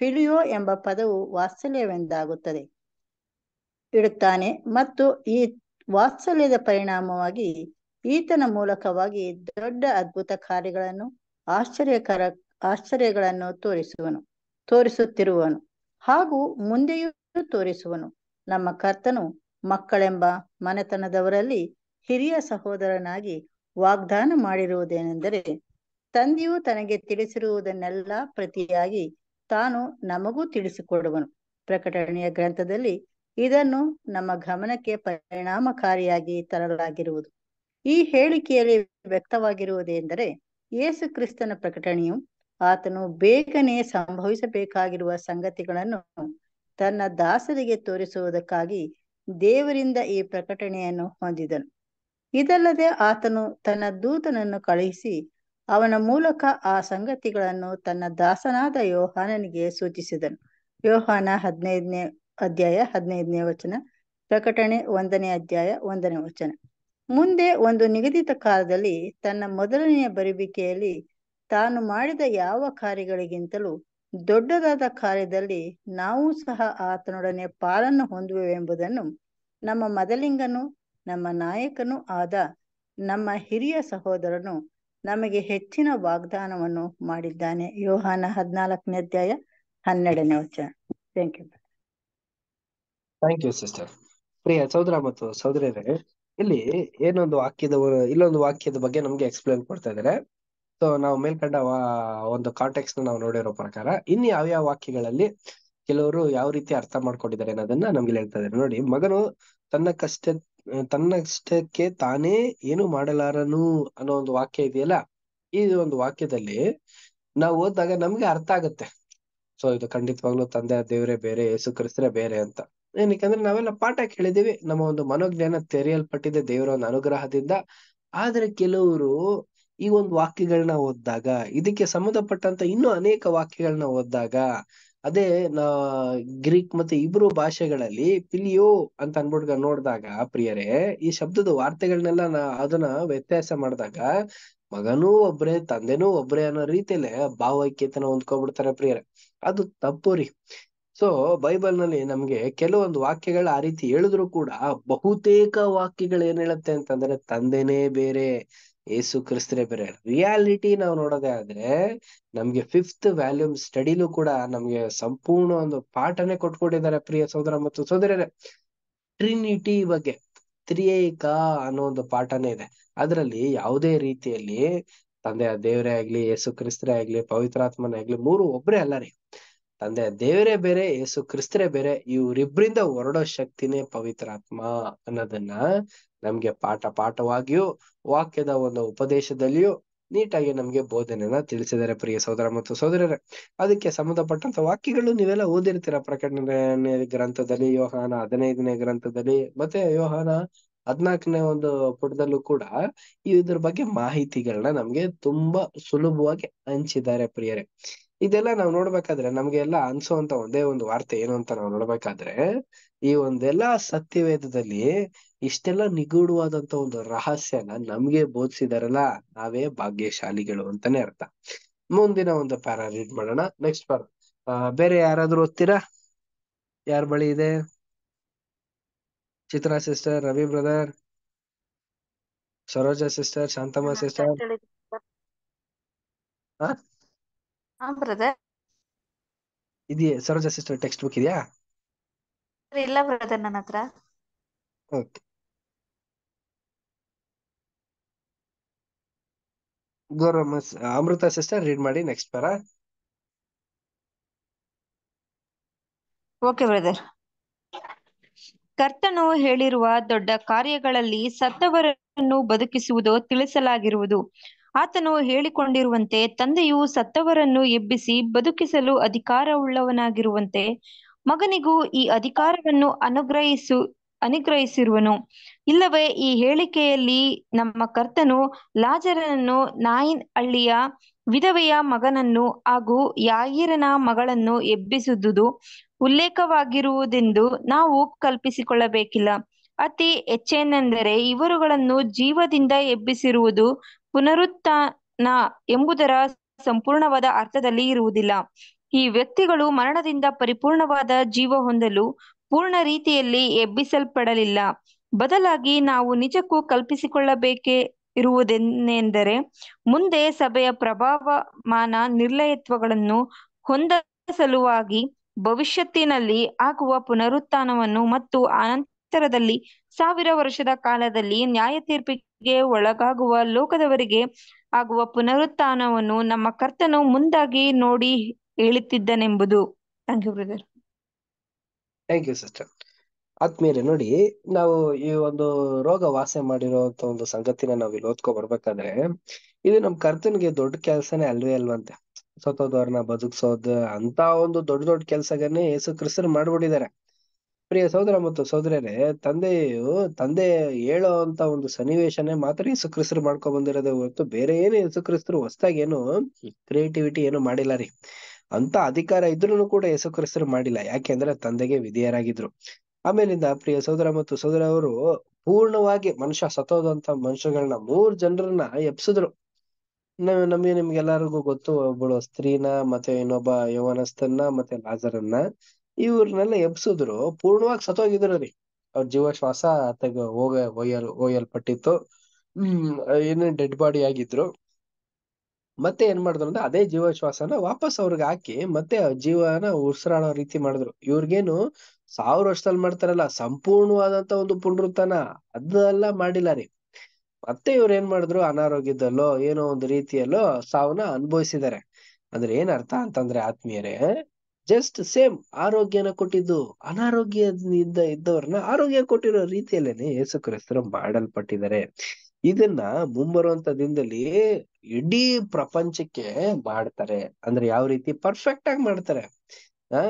ಫಿಲಿಯೋ ಎಂಬ ಪದವು ವಾತ್ಸಲ್ಯವೆಂದಾಗುತ್ತದೆ ಇಡುತ್ತಾನೆ ಮತ್ತು ಈ ವಾತ್ಸಲ್ಯದ ಪರಿಣಾಮವಾಗಿ ಈತನ ಮೂಲಕವಾಗಿ ದೊಡ್ಡ ಅದ್ಭುತ ಕಾರ್ಯಗಳನ್ನು ಆಶ್ಚರ್ಯಕರ ಆಶ್ಚರ್ಯಗಳನ್ನು ತೋರಿಸುವನು ತೋರಿಸುತ್ತಿರುವನು ಹಾಗೂ ಮುಂದೆಯೂ ತೋರಿಸುವನು ನಮ್ಮ ಕರ್ತನು ಮಕ್ಕಳೆಂಬ ಮನೆತನದವರಲ್ಲಿ ಹಿರಿಯ ಸಹೋದರನಾಗಿ ವಾಗ್ದಾನ ಮಾಡಿರುವುದೇನೆಂದರೆ ತಂದೆಯು ತನಗೆ ತಿಳಿಸಿರುವುದನ್ನೆಲ್ಲ ಪ್ರತಿಯಾಗಿ ತಾನು ನಮಗೂ ತಿಳಿಸಿಕೊಡುವನು ಪ್ರಕಟಣೆಯ ಗ್ರಂಥದಲ್ಲಿ ಇದನ್ನು ನಮ್ಮ ಗಮನಕ್ಕೆ ಪರಿಣಾಮಕಾರಿಯಾಗಿ ತರಲಾಗಿರುವುದು ಈ ಹೇಳಿಕೆಯಲ್ಲಿ ವ್ಯಕ್ತವಾಗಿರುವುದೆಂದರೆ ಯೇಸು ಕ್ರಿಸ್ತನ ಪ್ರಕಟಣೆಯು ಆತನು ಬೇಗನೆ ಸಂಭವಿಸಬೇಕಾಗಿರುವ ಸಂಗತಿಗಳನ್ನು ತನ್ನ ದಾಸರಿಗೆ ತೋರಿಸುವುದಕ್ಕಾಗಿ ದೇವರಿಂದ ಈ ಪ್ರಕಟಣೆಯನ್ನು ಹೊಂದಿದನು ಇದಲ್ಲದೆ ಆತನು ತನ್ನ ದೂತನನ್ನು ಕಳುಹಿಸಿ ಅವನ ಮೂಲಕ ಆ ಸಂಗತಿಗಳನ್ನು ತನ್ನ ದಾಸನಾದ ಯೋಹಾನನಿಗೆ ಸೂಚಿಸಿದನು ಯೋಹಾನ ಹದಿನೈದನೇ ಅಧ್ಯಾಯ ಹದಿನೈದನೇ ವಚನ ಪ್ರಕಟಣೆ ಒಂದನೇ ಅಧ್ಯಾಯ ಒಂದನೇ ವಚನ ಮುಂದೆ ಒಂದು ನಿಗದಿತ ಕಾಲದಲ್ಲಿ ತನ್ನ ಮೊದಲನೆಯ ಬರುವಿಕೆಯಲ್ಲಿ ತಾನು ಮಾಡಿದ ಯಾವ ಕಾರ್ಯಗಳಿಗಿಂತಲೂ ದೊಡ್ಡದಾದ ಕಾರ್ಯದಲ್ಲಿ ನಾವು ಸಹ ಆತನೊಡನೆ ಪಾಲನ್ನು ಹೊಂದುವೆವೆಂಬುದನ್ನು ನಮ್ಮ ಮದಲಿಂಗನು ನಮ್ಮ ನಾಯಕನು ಆದ ನಮ್ಮ ಹಿರಿಯ ಸಹೋದರನು ನಮಗೆ ಹೆಚ್ಚಿನ ವಾಗ್ದಾನವನ್ನು ಮಾಡಿದ್ದಾನೆ ಯೋಹಾನ ಹದಿನಾಲ್ಕನೇ ಅಧ್ಯಾಯ ಹನ್ನೆರಡನೇ ವಚನ thank you thank you sister ಪ್ರಿಯ ಸಹೋದರ ಮತ್ತು ಸಹೋದರಿಯರೇ ಇಲ್ಲಿ ಏನೊಂದು ವಾಕ್ಯದ ಇಲ್ಲೊಂದು ವಾಕ್ಯದ ಬಗ್ಗೆ ನಮ್ಗೆ ಎಕ್ಸ್ಪ್ಲೇನ್ ಕೊಡ್ತಾ ಇದ್ದಾರೆ ಸೊ ನಾವು ಮೇಲ್ಕಂಡ ಒಂದು ಕಾಂಟೆಕ್ಸ್ ನಾವು ನೋಡಿರೋ ಪ್ರಕಾರ ಯಾವ ಯಾವ ವಾಕ್ಯಗಳಲ್ಲಿ ಕೆಲವರು ಯಾವ ರೀತಿ ಅರ್ಥ ಮಾಡ್ಕೊಂಡಿದ್ದಾರೆ ಅನ್ನೋದನ್ನ ನಮ್ಗೆ ಹೇಳ್ತಾ ಇದ್ದಾರೆ ನೋಡಿ ಮಗನು ತನ್ನ ಕಷ್ಟ ತನ್ನಷ್ಟಕ್ಕೆ ತಾನೇ ಏನು ಮಾಡಲಾರನು ಅನ್ನೋ ಒಂದು ವಾಕ್ಯ ಇದೆಯಲ್ಲ ಈ ಒಂದು ವಾಕ್ಯದಲ್ಲಿ ನಾವು ಓದಿದಾಗ ನಮ್ಗೆ ಅರ್ಥ ಆಗುತ್ತೆ ಸೊ ಇದು ಖಂಡಿತವಾಗ್ಲೂ ತಂದೆ ದೇವ್ರೆ ಬೇರೆ ಯೇಸು ಕ್ರಿಸ್ತರೇ ಬೇರೆ ಅಂತ ಏನಕ್ಕೆ ನಾವೆಲ್ಲ ಪಾಠ ಕೇಳಿದೀವಿ ನಮ್ಮ ಒಂದು ಮನೋಜ್ಞಾನ ತೆರೆಯಲ್ಪಟ್ಟಿದೆ ದೇವರ ಒಂದು ಅನುಗ್ರಹದಿಂದ ಆದ್ರೆ ಕೆಲವರು ಈ ಒಂದು ವಾಕ್ಯಗಳನ್ನ ಓದಿದಾಗ ಇದಕ್ಕೆ ಸಂಬಂಧಪಟ್ಟಂತ ಇನ್ನೂ ಅನೇಕ ವಾಕ್ಯಗಳನ್ನ ಓದಿದಾಗ ಅದೇ ನಾ ಗ್ರೀಕ್ ಮತ್ತೆ ಇಬ್ರು ಭಾಷೆಗಳಲ್ಲಿ ಪಿಲಿಯೋ ಅಂತ ಅನ್ಬಿಟ್ಟು ನೋಡಿದಾಗ ಪ್ರಿಯರೇ ಈ ಶಬ್ದದ ವಾರ್ತೆಗಳನ್ನೆಲ್ಲ ನಾ ಅದನ್ನ ವ್ಯತ್ಯಾಸ ಮಾಡಿದಾಗ ಮಗನೂ ಒಬ್ರೇ ತಂದೆನೂ ಒಬ್ರೇ ಅನ್ನೋ ರೀತಿಯಲ್ಲೇ ಭಾವೈಕ್ಯತನ ಹೊಂದ್ಕೊಂಡ್ಬಿಡ್ತಾರೆ ಪ್ರಿಯರೇ ಅದು ತಪ್ಪು ರೀ ಸೊ ಬೈಬಲ್ ನಲ್ಲಿ ನಮ್ಗೆ ಕೆಲವೊಂದು ವಾಕ್ಯಗಳ ಆ ರೀತಿ ಹೇಳಿದ್ರು ಕೂಡ ಬಹುತೇಕ ವಾಕ್ಯಗಳು ಏನ್ ಹೇಳುತ್ತೆ ಅಂತಂದ್ರೆ ತಂದೆನೇ ಬೇರೆ ಏಸು ಕ್ರಿಸ್ತರೇ ಬೇರೆ ರಿಯಾಲಿಟಿ ನಾವು ನೋಡೋದೇ ಆದ್ರೆ ನಮ್ಗೆ ಫಿಫ್ತ್ ವ್ಯಾಲ್ಯೂಮ್ ಸ್ಟಡಿಲೂ ಕೂಡ ನಮ್ಗೆ ಸಂಪೂರ್ಣ ಒಂದು ಪಾಠನೆ ಕೊಟ್ಕೊಂಡಿದ್ದಾರೆ ಪ್ರಿಯ ಸೋದರ ಮತ್ತು ಸೋದರರೇ ಟ್ರಿನಿಟಿ ಬಗ್ಗೆ ತ್ರಿಯೇಕ ಅನ್ನೋ ಒಂದು ಪಾಠನೇ ಇದೆ ಅದರಲ್ಲಿ ಯಾವುದೇ ರೀತಿಯಲ್ಲಿ ತಂದೆಯ ದೇವರೇ ಆಗ್ಲಿ ಏಸು ಕ್ರಿಸ್ತರೇ ಆಗ್ಲಿ ಪವಿತ್ರಾತ್ಮನೇ ಆಗ್ಲಿ ಮೂರು ಒಬ್ರೇ ಅಲ್ಲ ರೀ ತಂದೆ ದೇವರೇ ಬೇರೆ ಯೇಸು ಕ್ರಿಸ್ತರೇ ಬೇರೆ ಇವರಿಬ್ಬರಿಂದ ಹೊರಡೋ ಶಕ್ತಿನೇ ಪವಿತ್ರಾತ್ಮ ಅನ್ನೋದನ್ನ ನಮ್ಗೆ ಪಾಠ ಪಾಠವಾಗಿಯೂ ವಾಕ್ಯದ ಒಂದು ಉಪದೇಶದಲ್ಲಿಯೂ ನೀಟಾಗಿ ನಮ್ಗೆ ಬೋಧನೆಯನ್ನ ತಿಳಿಸಿದ್ದಾರೆ ಪ್ರಿಯ ಸಹೋದರ ಮತ್ತು ಸೋದರರೇ ಅದಕ್ಕೆ ಸಂಬಂಧಪಟ್ಟಂತ ವಾಕ್ಯಗಳು ನೀವೆಲ್ಲ ಓದಿರ್ತೀರ ಪ್ರಕಟಣೆ ಗ್ರಂಥದಲ್ಲಿ ಯೋಹಾನ ಹದಿನೈದನೇ ಗ್ರಂಥದಲ್ಲಿ ಮತ್ತೆ ಯೋಹಾನ ಹದ್ನಾಲ್ಕನೇ ಒಂದು ಪುಟದಲ್ಲೂ ಕೂಡ ಇದ್ರ ಬಗ್ಗೆ ಮಾಹಿತಿಗಳನ್ನ ನಮ್ಗೆ ತುಂಬಾ ಸುಲಭವಾಗಿ ಹಂಚಿದ್ದಾರೆ ಪ್ರಿಯರೇ ಇದೆಲ್ಲ ನಾವು ನೋಡ್ಬೇಕಾದ್ರೆ ಎಲ್ಲಾ ಅನ್ಸುವಂತ ಒಂದೇ ಒಂದು ವಾರ್ತೆ ಏನು ಅಂತ ನಾವು ನೋಡ್ಬೇಕಾದ್ರೆ ಈ ಒಂದೆಲ್ಲ ಸತ್ಯವೇದದಲ್ಲಿ ಇಷ್ಟೆಲ್ಲ ನಿಗೂಢವಾದಂತ ಒಂದು ರಹಸ್ಯನ ನಮ್ಗೆ ಬೋಧಿಸಿದಾರಲ್ಲ ನಾವೇ ಭಾಗ್ಯಶಾಲಿಗಳು ಅಂತಾನೆ ಅರ್ಥ ಮುಂದಿನ ಒಂದು ಪ್ಯಾರ ರೀಡ್ ಮಾಡೋಣ ನೆಕ್ಸ್ಟ್ ಪ್ಯಾರ ಬೇರೆ ಯಾರಾದ್ರೂ ಓದ್ತೀರಾ ಯಾರ ಬಳಿ ಇದೆ Chitra sister Ravi brother Saroja sister Shantamma sister ಹಾ ಹಾ ಬ್ರದರ್ ಇದೆಯಾ ಸರೋಜ ಸಿಸ್ಟರ್ ಟೆಕ್ಸ್ಟ್ ಬುಕ್ ಇದೆಯಾ ಇಲ್ಲ ಬ್ರದರ್ ನನ್ನ ಹತ್ರ ಓಕೆ ಗೌರವ ಅಮೃತ ಸಿಸ್ಟರ್ ರೀಡ್ ಮಾಡಿ ನೆಕ್ಸ್ಟ್ ಪ್ಯಾರಾ ಓಕೆ ಬ್ರದರ್ ಕರ್ತನು ಹೇಳಿರುವ ದೊಡ್ಡ ಕಾರ್ಯಗಳಲ್ಲಿ ಸತ್ತವರನ್ನು ಬದುಕಿಸುವುದು ತಿಳಿಸಲಾಗಿರುವುದು ಆತನು ಹೇಳಿಕೊಂಡಿರುವಂತೆ ತಂದೆಯು ಸತ್ತವರನ್ನು ಎಬ್ಬಿಸಿ ಬದುಕಿಸಲು ಅಧಿಕಾರವುಳ್ಳವನಾಗಿರುವಂತೆ ಮಗನಿಗೂ ಈ ಅಧಿಕಾರವನ್ನು ಅನುಗ್ರಹಿಸು ಅನುಗ್ರಹಿಸಿರುವನು ಇಲ್ಲವೇ ಈ ಹೇಳಿಕೆಯಲ್ಲಿ ನಮ್ಮ ಕರ್ತನು ಲಾಜರನನ್ನು ನಾಯಿನ್ ಹಳ್ಳಿಯ ವಿಧವೆಯ ಮಗನನ್ನು ಹಾಗೂ ಯಾಯಿರನ ಮಗಳನ್ನು ಎಬ್ಬಿಸುವುದು ಉಲ್ಲೇಖವಾಗಿರುವುದೆಂದು ನಾವು ಕಲ್ಪಿಸಿಕೊಳ್ಳಬೇಕಿಲ್ಲ ಅತಿ ಹೆಚ್ಚೇನೆಂದರೆ ಇವರುಗಳನ್ನು ಜೀವದಿಂದ ಎಬ್ಬಿಸಿರುವುದು ಪುನರುತ್ಥಾನ ಎಂಬುದರ ಸಂಪೂರ್ಣವಾದ ಅರ್ಥದಲ್ಲಿ ಇರುವುದಿಲ್ಲ ಈ ವ್ಯಕ್ತಿಗಳು ಮರಣದಿಂದ ಪರಿಪೂರ್ಣವಾದ ಜೀವ ಹೊಂದಲು ಪೂರ್ಣ ರೀತಿಯಲ್ಲಿ ಎಬ್ಬಿಸಲ್ಪಡಲಿಲ್ಲ ಬದಲಾಗಿ ನಾವು ನಿಜಕ್ಕೂ ಕಲ್ಪಿಸಿಕೊಳ್ಳಬೇಕೇ ಇರುವುದೇನೆಂದರೆ ಮುಂದೆ ಸಭೆಯ ಪ್ರಭಾವಮಾನ ನಿರ್ಲಯತ್ವಗಳನ್ನು ಹೊಂದ ಸಲುವಾಗಿ ಭವಿಷ್ಯತ್ತಿನಲ್ಲಿ ಆಗುವ ಪುನರುತ್ಥಾನವನ್ನು ಮತ್ತು ಅನಂತ ಎತ್ತರದಲ್ಲಿ ಸಾವಿರ ವರ್ಷದ ಕಾಲದಲ್ಲಿ ನ್ಯಾಯ ತೀರ್ಪಿಗೆ ಒಳಗಾಗುವ ಲೋಕದವರಿಗೆ ಆಗುವ ಪುನರುತ್ಥಾನವನ್ನು ನಮ್ಮ ಕರ್ತನು ಮುಂದಾಗಿ ನೋಡಿ ಹೇಳುತ್ತಿದ್ದನೆಂಬುದು thank you brother thank you sister ಆತ್ಮೀಯರೇ ನೋಡಿ ನಾವು ಈ ಒಂದು ರೋಗ ವಾಸ ಮಾಡಿರುವಂತ ಒಂದು ಸಂಗತಿನ ನಾವು ಇಲ್ಲಿ ಓದ್ಕೊ ಬರ್ಬೇಕಾದ್ರೆ ಇದು ನಮ್ ಕರ್ತನಿಗೆ ದೊಡ್ಡ ಕೆಲ್ಸನೇ ಅಲ್ವೇ ಅಲ್ವಂತೆ ಸತ್ತೋದವ್ರನ್ನ ಬದುಕ್ಸೋದ್ ಅಂತ ಒಂದು ದೊಡ್ಡ ದೊಡ್ಡ ಕೆಲ್ಸಗನ್ನೇ ಯೇಸು ಕ್ರಿಸ್ತನ್ ಮಾಡ್ಬಿಟ್ಟಿದ್ದಾರೆ ಪ್ರಿಯ ಸಹೋದರ ಮತ್ತು ಸಹೋದರರೇ ತಂದೆಯು ತಂದೆ ಹೇಳೋ ಅಂತ ಒಂದು ಸನ್ನಿವೇಶನೇ ಮಾತ್ರ ಯೇಸುಕ್ರಿಸ್ತರು ಮಾಡ್ಕೊ ಬಂದಿರೋದೇ ಹೊರತು ಬೇರೆ ಏನು ಯೇಸುಕ್ರಿಸ್ತರು ಹೊಸದಾಗಿ ಏನು ಕ್ರಿಯೇಟಿವಿಟಿ ಏನು ಮಾಡಿಲ್ಲ ರೀ ಅಂತ ಅಧಿಕಾರ ಇದ್ರೂ ಕೂಡ ಯೇಸುಕ್ರಿಸ್ತರು ಮಾಡಿಲ್ಲ ಯಾಕೆಂದ್ರೆ ತಂದೆಗೆ ವಿಧಿಯರಾಗಿದ್ರು ಆಮೇಲಿಂದ ಪ್ರಿಯ ಸಹೋದರ ಮತ್ತು ಸಹೋದರ ಅವರು ಪೂರ್ಣವಾಗಿ ಮನುಷ್ಯ ಸತ್ತೋದಂತ ಮನುಷ್ಯಗಳನ್ನ ಮೂರ್ ಜನರನ್ನ ನಾವ್ ನಮಗೆ ನಿಮ್ಗೆಲ್ಲರಿಗೂ ಗೊತ್ತು ಒಬ್ಬಳು ಸ್ತ್ರೀನ ಮತ್ತೆ ಇನ್ನೊಬ್ಬ ಯೌವನಸ್ಥನ್ನ ಮತ್ತೆ ಲಾಜರನ್ನ ಇವ್ರನ್ನೆಲ್ಲ ಎಬ್ಸಿದ್ರು ಪೂರ್ಣವಾಗಿ ಸತ್ತೋಗಿದ್ರು ರೀ ಅವ್ರ ಜೀವ ಶ್ವಾಸ ತೆಗ ಹೋಗ ಒಯ್ಯಲ್ ಒಯ್ಯಲ್ಪಟ್ಟಿತ್ತು ಹ್ಮ್ ಏನೇನ್ ಡೆಡ್ ಬಾಡಿ ಆಗಿದ್ರು ಮತ್ತೆ ಏನ್ ಮಾಡಿದ್ರು ಅಂದ್ರೆ ಅದೇ ಜೀವ ಶ್ವಾಸನ ವಾಪಸ್ ಅವ್ರಿಗೆ ಹಾಕಿ ಮತ್ತೆ ಜೀವನ ಉಸಿರಾಡೋ ರೀತಿ ಮಾಡಿದ್ರು ಇವ್ರಿಗೇನು ಸಾವಿರ ವರ್ಷದಲ್ಲಿ ಮಾಡ್ತಾರಲ್ಲ ಸಂಪೂರ್ಣವಾದಂತ ಒಂದು ಪುನರುತ್ಥಾನ ಅದೆಲ್ಲ ಮಾಡಿಲ್ಲ ರೀ ಮತ್ತೆ ಇವ್ರು ಏನ್ ಮಾಡಿದ್ರು ಅನಾರೋಗ್ಯದಲ್ಲೋ ಏನೋ ಒಂದು ರೀತಿಯಲ್ಲೋ ಸಾವನ್ನ ಅನುಭವಿಸಿದ್ದಾರೆ ಅಂದ್ರೆ ಏನ್ ಅರ್ಥ ಅಂತಂದ್ರೆ ಆತ್ಮೀಯರೇ ಜಸ್ಟ್ ಸೇಮ್ ಆರೋಗ್ಯನ ಕೊಟ್ಟಿದ್ದು ಅನಾರೋಗ್ಯದಿಂದ ಇದ್ದವ್ರನ್ನ ಆರೋಗ್ಯ ಕೊಟ್ಟಿರೋ ರೀತಿಯಲ್ಲೇನೆ ಯೇಸು ಕ್ರಿಸ್ತರು ಮಾಡಲ್ಪಟ್ಟಿದ್ದಾರೆ ಇದನ್ನ ಮುಂಬರುವಂತ ದಿನದಲ್ಲಿ ಇಡೀ ಪ್ರಪಂಚಕ್ಕೆ ಮಾಡ್ತಾರೆ ಅಂದ್ರೆ ಯಾವ ರೀತಿ ಪರ್ಫೆಕ್ಟ್ ಆಗಿ ಮಾಡ್ತಾರೆ ಆ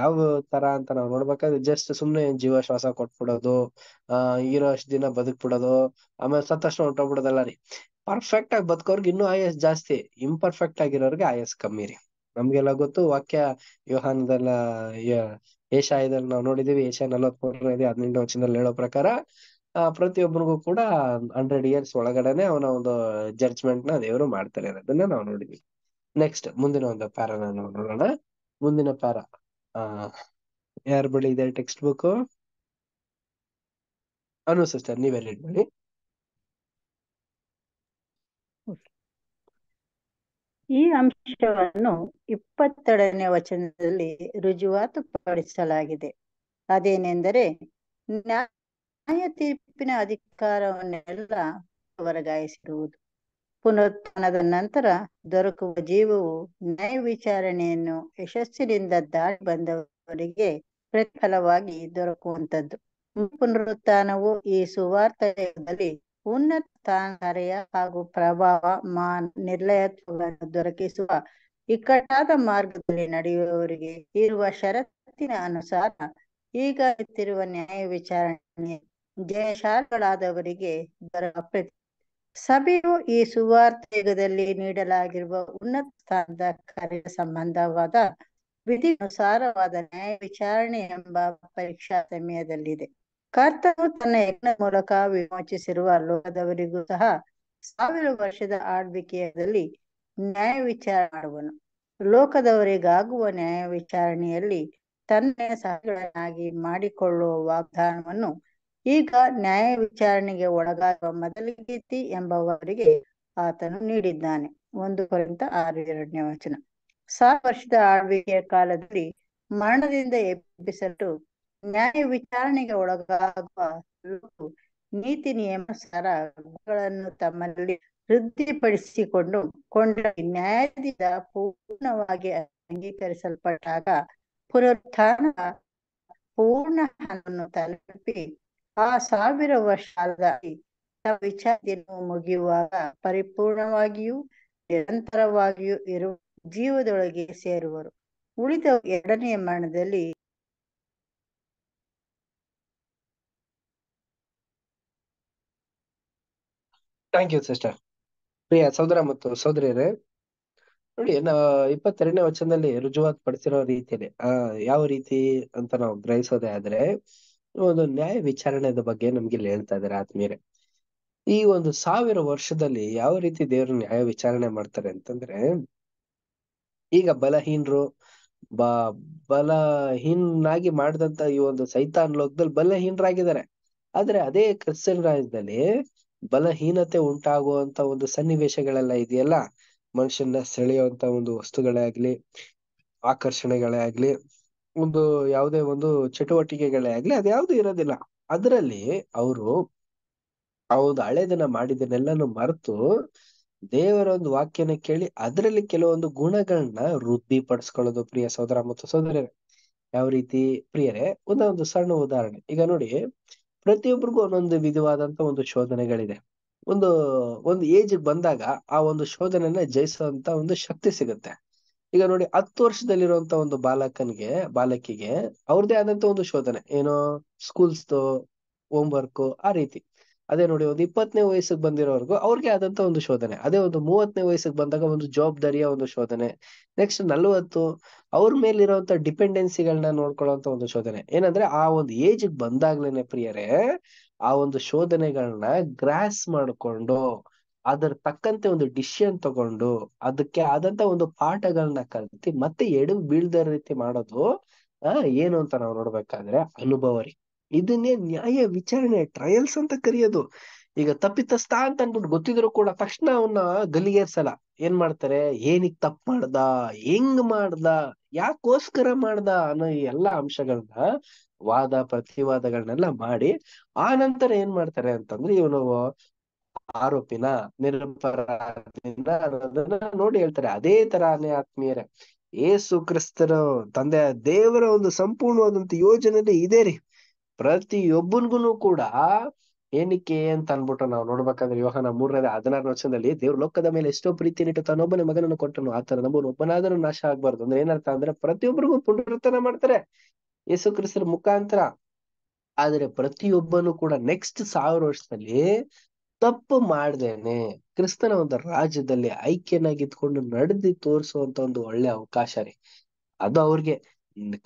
ಯಾವ ತರ ಅಂತ ನಾವ್ ನೋಡ್ಬೇಕಾದ್ರೆ ಜಸ್ಟ್ ಸುಮ್ನೆ ಜೀವ ಕೊಟ್ಬಿಡೋದು ಆ ಇರೋ ಅಷ್ಟ್ ದಿನ ಬಿಡೋದು ಆಮೇಲೆ ಸತ್ತಷ್ಟು ಹೊಂಟೋಗ್ಬಿಡೋದಲ್ಲ ರೀ ಪರ್ಫೆಕ್ಟ್ ಆಗಿ ಬದುಕೋರ್ಗೆ ಇನ್ನೂ ಆಯಸ್ ಜಾಸ್ತಿ ಇಂಪರ್ಫೆಕ್ಟ್ ಆಗಿರೋರ್ಗೆ ಆಯಸ್ ಕಮ್ಮಿ ರೀ ನಮ್ಗೆಲ್ಲ ಗೊತ್ತು ವಾಕ್ಯ ಯೋಹಾನದಲ್ಲ ಏಷಾಯದಲ್ಲಿ ನಾವು ನೋಡಿದೀವಿ ಏಷ್ಯಾ ಮೂರನೇ ಹದಿನೆಂಟು ವರ್ಷದಲ್ಲಿ ಹೇಳೋ ಪ್ರಕಾರ ಪ್ರತಿಯೊಬ್ಬರಿಗೂ ಕೂಡ ಹಂಡ್ರೆಡ್ ಇಯರ್ಸ್ ಒಳಗಡೆನೆ ಅವನ ಒಂದು ಜಡ್ಜ್ಮೆಂಟ್ ನ ದೇವರು ಮಾಡ್ತಾರೆ ಅನ್ನೋದನ್ನ ನಾವು ನೋಡಿದ್ವಿ ನೆಕ್ಸ್ಟ್ ಮುಂದಿನ ಒಂದು ಪ್ಯಾರನ ನಾವು ನೋಡೋಣ ಮುಂದಿನ ಪ್ಯಾರ ಆ ಯಾರ ಬಳಿ ಇದೆ ಟೆಕ್ಸ್ಟ್ ಬುಕ್ ಅನು ಸಿಸ್ಟರ್ ನೀವೇ ಈ ಅಂಶವನ್ನು ಇಪ್ಪತ್ತೆರಡನೇ ವಚನದಲ್ಲಿ ರುಜುವಾತು ಪಡಿಸಲಾಗಿದೆ ಅದೇನೆಂದರೆ ನ್ಯಾಯ ತೀರ್ಪಿನ ಅಧಿಕಾರವನ್ನೆಲ್ಲ ವರ್ಗಾಯಿಸಿರುವುದು ಪುನರುತ್ಥಾನದ ನಂತರ ದೊರಕುವ ಜೀವವು ನ್ಯಾಯ ವಿಚಾರಣೆಯನ್ನು ಯಶಸ್ಸಿನಿಂದ ದಾಳಿ ಬಂದವರಿಗೆ ಪ್ರತಿಫಲವಾಗಿ ದೊರಕುವಂಥದ್ದು ಪುನರುತ್ಥಾನವು ಈ ಸುವಾರ್ತೆಯಲ್ಲಿ ಉನ್ನತ ಕಾರ್ಯ ಹಾಗೂ ಪ್ರಭಾವ ಮಾನ್ ನಿರ್ಲಯತ್ವವನ್ನು ದೊರಕಿಸುವ ಇಕ್ಕಟ್ಟಾದ ಮಾರ್ಗದಲ್ಲಿ ನಡೆಯುವವರಿಗೆ ಇರುವ ಷರತ್ತಿನ ಅನುಸಾರ ಈಗ ಎತ್ತಿರುವ ನ್ಯಾಯ ವಿಚಾರಣೆ ಜಯಶಾಲಗಳಾದವರಿಗೆ ದೊರಕ ಸಭೆಯು ಈ ಸುವಾರ್ತೆಗದಲ್ಲಿ ನೀಡಲಾಗಿರುವ ಉನ್ನತ ಸ್ಥಾನದ ಕಾರ್ಯ ಸಂಬಂಧವಾದ ಅನುಸಾರವಾದ ನ್ಯಾಯ ವಿಚಾರಣೆ ಎಂಬ ಪರೀಕ್ಷಾ ಸಮಯದಲ್ಲಿದೆ ಕರ್ತನು ತನ್ನ ಯಜ್ಞ ಮೂಲಕ ವಿಮೋಚಿಸಿರುವ ಲೋಕದವರಿಗೂ ಸಹ ಸಾವಿರ ವರ್ಷದ ಆಳ್ವಿಕೆಯಲ್ಲಿ ನ್ಯಾಯ ವಿಚಾರ ಮಾಡುವನು ಲೋಕದವರಿಗಾಗುವ ನ್ಯಾಯ ವಿಚಾರಣೆಯಲ್ಲಿ ತನ್ನೇ ಸಹಗಳನ್ನಾಗಿ ಮಾಡಿಕೊಳ್ಳುವ ವಾಗ್ದಾನವನ್ನು ಈಗ ನ್ಯಾಯ ವಿಚಾರಣೆಗೆ ಒಳಗಾಗುವ ಮೊದಲಿಗೀತಿ ಎಂಬವರಿಗೆ ಆತನು ನೀಡಿದ್ದಾನೆ ಒಂದು ಪರ್ಯಂತ ಆರು ಎರಡನೇ ವಚನ ಸಾವಿರ ವರ್ಷದ ಆಳ್ವಿಕೆಯ ಕಾಲದಲ್ಲಿ ಮರಣದಿಂದ ಎಬ್ಬಿಸಲು ನ್ಯಾಯ ವಿಚಾರಣೆಗೆ ಒಳಗಾಗುವ ನೀತಿ ನಿಯಮ ಗುಣಗಳನ್ನು ತಮ್ಮಲ್ಲಿ ವೃದ್ಧಿಪಡಿಸಿಕೊಂಡು ಕೊಂಡ ನ್ಯಾಯದಿಂದ ಪೂರ್ಣವಾಗಿ ಅಂಗೀಕರಿಸಲ್ಪಟ್ಟಾಗ ಪುನರುತ್ಥಾನ ಪೂರ್ಣ ತಲುಪಿ ಆ ಸಾವಿರ ವರ್ಷ ವಿಚಾರದಿಂದ ಮುಗಿಯುವಾಗ ಪರಿಪೂರ್ಣವಾಗಿಯೂ ನಿರಂತರವಾಗಿಯೂ ಇರುವ ಜೀವದೊಳಗೆ ಸೇರುವರು ಉಳಿದ ಎರಡನೆಯ ಮರಣದಲ್ಲಿ ಥ್ಯಾಂಕ್ ಯು ಸಿಸ್ಟರ್ ಪ್ರಿಯ ಸಹೋದರ ಮತ್ತು ಸಹೋದರಿಯರೇ ನೋಡಿ ನಾ ಇಪ್ಪತ್ತೆರಡನೇ ವಚನದಲ್ಲಿ ರುಜುವಾತ್ ಪಡಿಸಿರೋ ರೀತಿಯಲ್ಲಿ ಆ ಯಾವ ರೀತಿ ಅಂತ ನಾವು ಗ್ರಹಿಸೋದೇ ಆದ್ರೆ ಒಂದು ನ್ಯಾಯ ವಿಚಾರಣೆದ ಬಗ್ಗೆ ನಮ್ಗೆ ಇಲ್ಲಿ ಹೇಳ್ತಾ ಇದಾರೆ ಆತ್ಮೀಯರೇ ಈ ಒಂದು ಸಾವಿರ ವರ್ಷದಲ್ಲಿ ಯಾವ ರೀತಿ ದೇವರ ನ್ಯಾಯ ವಿಚಾರಣೆ ಮಾಡ್ತಾರೆ ಅಂತಂದ್ರೆ ಈಗ ಬಲಹೀನರು ಬ ಬಲಹೀನಾಗಿ ಮಾಡಿದಂತ ಈ ಒಂದು ಸೈತಾನ್ ಲೋಕದಲ್ಲಿ ಬಲಹೀನರಾಗಿದ್ದಾರೆ ಆದ್ರೆ ಅದೇ ಕ್ರಿಶ್ಚಿಯನ್ ರಾಜ್ಯದಲ್ಲಿ ಬಲಹೀನತೆ ಉಂಟಾಗುವಂತ ಒಂದು ಸನ್ನಿವೇಶಗಳೆಲ್ಲ ಇದೆಯಲ್ಲ ಮನುಷ್ಯನ ಸೆಳೆಯುವಂತ ಒಂದು ವಸ್ತುಗಳೇ ಆಗ್ಲಿ ಆಕರ್ಷಣೆಗಳೇ ಆಗ್ಲಿ ಒಂದು ಯಾವುದೇ ಒಂದು ಚಟುವಟಿಕೆಗಳೇ ಆಗ್ಲಿ ಅದ್ಯಾವುದು ಇರೋದಿಲ್ಲ ಅದರಲ್ಲಿ ಅವರು ಆ ಒಂದು ಹಳೆದನ್ನ ಮಾಡಿದನ್ನೆಲ್ಲನು ಮರೆತು ದೇವರ ಒಂದು ವಾಕ್ಯನ ಕೇಳಿ ಅದರಲ್ಲಿ ಕೆಲವೊಂದು ಗುಣಗಳನ್ನ ವೃದ್ಧಿ ಪಡಿಸ್ಕೊಳ್ಳೋದು ಪ್ರಿಯ ಸೋದರ ಮತ್ತು ಸೋದರ ಯಾವ ರೀತಿ ಪ್ರಿಯರೇ ಒಂದು ಸಣ್ಣ ಉದಾಹರಣೆ ಈಗ ನೋಡಿ ಪ್ರತಿಯೊಬ್ಬರಿಗೂ ಒಂದೊಂದು ವಿಧವಾದಂತ ಒಂದು ಶೋಧನೆಗಳಿದೆ ಒಂದು ಒಂದು ಏಜ್ ಬಂದಾಗ ಆ ಒಂದು ಶೋಧನೆನ ಜಯಿಸುವಂತ ಒಂದು ಶಕ್ತಿ ಸಿಗುತ್ತೆ ಈಗ ನೋಡಿ ಹತ್ತು ವರ್ಷದಲ್ಲಿರುವಂತ ಒಂದು ಬಾಲಕನ್ಗೆ ಬಾಲಕಿಗೆ ಅವ್ರದೇ ಆದಂತ ಒಂದು ಶೋಧನೆ ಏನೋ ಸ್ಕೂಲ್ಸ್ದು ಹೋಮ್ ವರ್ಕ್ ಆ ರೀತಿ ಅದೇ ನೋಡಿ ಒಂದು ಇಪ್ಪತ್ತನೇ ವಯಸ್ಸಿಗೆ ಬಂದಿರೋರ್ಗು ಅವ್ರಿಗೆ ಆದಂತ ಒಂದು ಶೋಧನೆ ಅದೇ ಒಂದು ಮೂವತ್ತನೇ ವಯಸ್ಸಿಗೆ ಬಂದಾಗ ಒಂದು ಜವಾಬ್ದಾರಿಯ ಒಂದು ಶೋಧನೆ ನೆಕ್ಸ್ಟ್ ನಲ್ವತ್ತು ಅವ್ರ ಮೇಲಿರುವಂತ ಡಿಪೆಂಡೆನ್ಸಿಗಳನ್ನ ನೋಡ್ಕೊಳ್ಳೋಂತ ಒಂದು ಶೋಧನೆ ಏನಂದ್ರೆ ಆ ಒಂದು ಏಜ್ ಬಂದಾಗ್ಲೇನೆ ಪ್ರಿಯರೇ ಆ ಒಂದು ಶೋಧನೆಗಳನ್ನ ಗ್ರಾಸ್ ಮಾಡಿಕೊಂಡು ಅದರ ತಕ್ಕಂತೆ ಒಂದು ಡಿಸಿಷನ್ ತಗೊಂಡು ಅದಕ್ಕೆ ಆದಂತ ಒಂದು ಪಾಠಗಳನ್ನ ಕಲ್ತಿ ಮತ್ತೆ ಎಡವಿ ಬೀಳ್ದ ರೀತಿ ಮಾಡೋದು ಆ ಏನು ಅಂತ ನಾವು ನೋಡ್ಬೇಕಾದ್ರೆ ಅನುಭವ ರೀ ಇದನ್ನೇ ನ್ಯಾಯ ವಿಚಾರಣೆ ಟ್ರಯಲ್ಸ್ ಅಂತ ಕರೆಯೋದು ಈಗ ತಪ್ಪಿತಸ್ಥ ಅಂತ ಅನ್ಬಿಟ್ಟು ಗೊತ್ತಿದ್ರು ಕೂಡ ತಕ್ಷಣ ಅವನ್ನ ಗಲಿಗೇರ್ಸಲ್ಲ ಏನ್ ಮಾಡ್ತಾರೆ ಏನಿಗ್ ತಪ್ಪು ಮಾಡ್ದ ಹೆಂಗ್ ಮಾಡ್ದ ಯಾಕೋಸ್ಕರ ಮಾಡ್ದ ಅನ್ನೋ ಈ ಎಲ್ಲಾ ಅಂಶಗಳನ್ನ ವಾದ ಪ್ರತಿವಾದಗಳನ್ನೆಲ್ಲ ಮಾಡಿ ಆ ನಂತರ ಏನ್ ಮಾಡ್ತಾರೆ ಅಂತಂದ್ರೆ ಇವನು ಆರೋಪಿನ ನಿರಪರಾಧಿನ ಅನ್ನೋದನ್ನ ನೋಡಿ ಹೇಳ್ತಾರೆ ಅದೇ ತರ ಅನೇ ಆತ್ಮೀಯರೇ ಏಸು ಕ್ರಿಸ್ತರು ತಂದೆ ದೇವರ ಒಂದು ಸಂಪೂರ್ಣವಾದಂತ ಯೋಜನೆ ಇದೆ ರೀ ಪ್ರತಿಯೊಬ್ಬನ್ಗುನು ಕೂಡ ಏನಕ್ಕೆ ಅಂತ ಅನ್ಬಿಟ್ಟು ನಾವು ನೋಡ್ಬೇಕಂದ್ರೆ ಯೋಹನ ಮೂರನೇ ಹದಿನಾರು ವರ್ಷದಲ್ಲಿ ದೇವ್ರ ಲೋಕದ ಮೇಲೆ ಎಷ್ಟೋ ಪ್ರೀತಿನಿಟ್ಟು ತಾನೊಬ್ಬನೇ ಮಗನನ್ನು ಕೊಟ್ಟನು ಆತರ ನಮ್ಮನ್ನು ಒಬ್ಬನಾದರೂ ನಾಶ ಆಗ್ಬಾರ್ದು ಅಂದ್ರೆ ಏನರ್ಥ ಅಂದ್ರೆ ಪ್ರತಿಯೊಬ್ಬರಿಗೂ ಪುನರ್ತನ ಮಾಡ್ತಾರೆ ಯೇಸು ಕ್ರಿಸ್ತರ ಮುಖಾಂತರ ಆದ್ರೆ ಪ್ರತಿಯೊಬ್ಬನು ಕೂಡ ನೆಕ್ಸ್ಟ್ ಸಾವಿರ ವರ್ಷದಲ್ಲಿ ತಪ್ಪು ಮಾಡ್ದೇನೆ ಕ್ರಿಸ್ತನ ಒಂದು ರಾಜ್ಯದಲ್ಲಿ ಐಕ್ಯನಾಗಿದ್ಕೊಂಡು ನಡೆದಿ ತೋರಿಸುವಂತ ಒಂದು ಒಳ್ಳೆ ಅವಕಾಶ ರೀ ಅದು ಅವ್ರಿಗೆ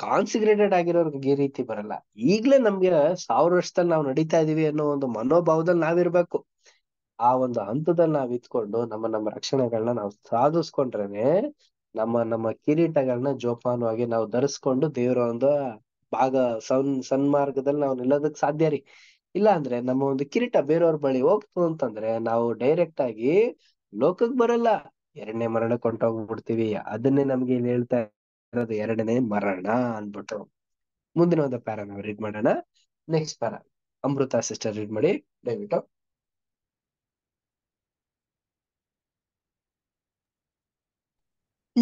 ಕಾನ್ಸಿಗ್ರೇಟೆಡ್ ಆಗಿರೋರ್ಗೆ ಈ ರೀತಿ ಬರಲ್ಲ ಈಗ್ಲೇ ನಮ್ಗೆ ಸಾವಿರ ವರ್ಷದಲ್ಲಿ ನಾವು ನಡೀತಾ ಇದೀವಿ ಅನ್ನೋ ಒಂದು ಮನೋಭಾವದಲ್ಲಿ ನಾವಿರ್ಬೇಕು ಆ ಒಂದು ಹಂತದಲ್ಲಿ ನಾವ್ ಇತ್ಕೊಂಡು ನಮ್ಮ ನಮ್ಮ ರಕ್ಷಣೆಗಳನ್ನ ನಾವು ಸಾಧಿಸ್ಕೊಂಡ್ರೇನೆ ನಮ್ಮ ನಮ್ಮ ಕಿರೀಟಗಳನ್ನ ಜೋಪಾನವಾಗಿ ನಾವು ಧರಿಸ್ಕೊಂಡು ದೇವರ ಒಂದು ಭಾಗ ಸನ್ ಸನ್ಮಾರ್ಗದಲ್ಲಿ ನಾವು ನಿಲ್ಲೋದಕ್ ಸಾಧ್ಯ ರೀ ಇಲ್ಲ ಅಂದ್ರೆ ನಮ್ಮ ಒಂದು ಕಿರೀಟ ಬೇರೆಯವ್ರ ಬಳಿ ಹೋಗ್ತು ಅಂತಂದ್ರೆ ನಾವು ಡೈರೆಕ್ಟ್ ಆಗಿ ಲೋಕಕ್ ಬರಲ್ಲ ಎರಡನೇ ಮರಣ ಕೊಂಟೋಗ್ಬಿಡ್ತೀವಿ ಅದನ್ನೇ ನಮ್ಗೆ ಇಲ್ಲಿ ಹೇಳ್ತಾ ಇರೋದು ಎರಡನೇ ಮರಣ ಅಂದ್ಬಿಟ್ಟು ಮುಂದಿನ ಒಂದು ಪ್ಯಾರ ನಾವು ರೀಡ್ ಮಾಡೋಣ next para Amrutha sister read ಮಾಡಿ ದಯವಿಟ್ಟು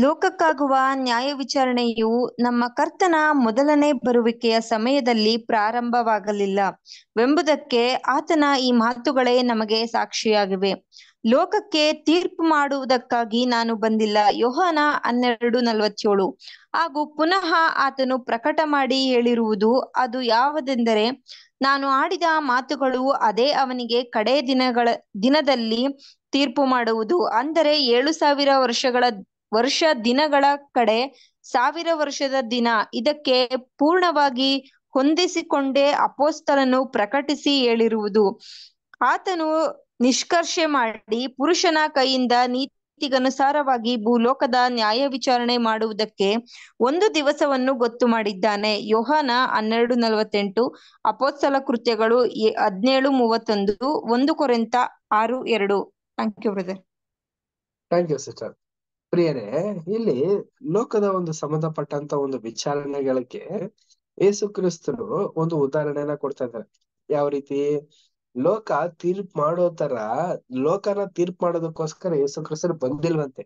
ಲೋಕಕ್ಕಾಗುವ ನ್ಯಾಯ ವಿಚಾರಣೆಯು ನಮ್ಮ ಕರ್ತನ ಮೊದಲನೇ ಬರುವಿಕೆಯ ಸಮಯದಲ್ಲಿ ಪ್ರಾರಂಭವಾಗಲಿಲ್ಲ ವೆಂಬುದಕ್ಕೆ ಆತನ ಈ ಮಾತುಗಳೇ ನಮಗೆ ಸಾಕ್ಷಿಯಾಗಿವೆ ಲೋಕಕ್ಕೆ ತೀರ್ಪು ಮಾಡುವುದಕ್ಕಾಗಿ ನಾನು ಬಂದಿಲ್ಲ ಯೋಹನ ಹನ್ನೆರಡು ನಲವತ್ತೇಳು ಹಾಗೂ ಪುನಃ ಆತನು ಪ್ರಕಟ ಮಾಡಿ ಹೇಳಿರುವುದು ಅದು ಯಾವುದೆಂದರೆ ನಾನು ಆಡಿದ ಮಾತುಗಳು ಅದೇ ಅವನಿಗೆ ಕಡೆ ದಿನಗಳ ದಿನದಲ್ಲಿ ತೀರ್ಪು ಮಾಡುವುದು ಅಂದರೆ ಏಳು ಸಾವಿರ ವರ್ಷಗಳ ವರ್ಷ ದಿನಗಳ ಕಡೆ ಸಾವಿರ ವರ್ಷದ ದಿನ ಇದಕ್ಕೆ ಪೂರ್ಣವಾಗಿ ಹೊಂದಿಸಿಕೊಂಡೇ ಅಪೋಸ್ತರನ್ನು ಪ್ರಕಟಿಸಿ ಹೇಳಿರುವುದು ಆತನು ನಿಷ್ಕರ್ಷೆ ಮಾಡಿ ಪುರುಷನ ಕೈಯಿಂದ ನೀತಿಗನುಸಾರವಾಗಿ ಭೂಲೋಕದ ನ್ಯಾಯ ವಿಚಾರಣೆ ಮಾಡುವುದಕ್ಕೆ ಒಂದು ದಿವಸವನ್ನು ಗೊತ್ತು ಮಾಡಿದ್ದಾನೆ ಯೋಹಾನ ಹನ್ನೆರಡು ನಲವತ್ತೆಂಟು ಅಪೋತ್ಸಲ ಕೃತ್ಯಗಳು ಹದಿನೇಳು ಮೂವತ್ತೊಂದು ಒಂದು ಕೊರೆಂತ ಆರು ಎರಡು thank you brother thank you sister ಪ್ರಿಯರೇ ಇಲ್ಲಿ ಲೋಕದ ಒಂದು ಸಂಬಂಧಪಟ್ಟಂತ ಒಂದು ವಿಚಾರಣೆಗಳಿಗೆ ಯೇಸು ಕ್ರಿಸ್ತರು ಒಂದು ಉದಾಹರಣೆಯನ್ನ ಕೊಡ್ತಾ ಇದ್ದಾರೆ ಯಾವ ರೀತಿ ಲೋಕ ತೀರ್ಪು ಮಾಡೋ ತರ ಲೋಕನ ತೀರ್ಪು ಮಾಡೋದಕ್ಕೋಸ್ಕರ ಯೇಸು ಕ್ರಿಸ್ತರು ಬಂದಿಲ್ವಂತೆ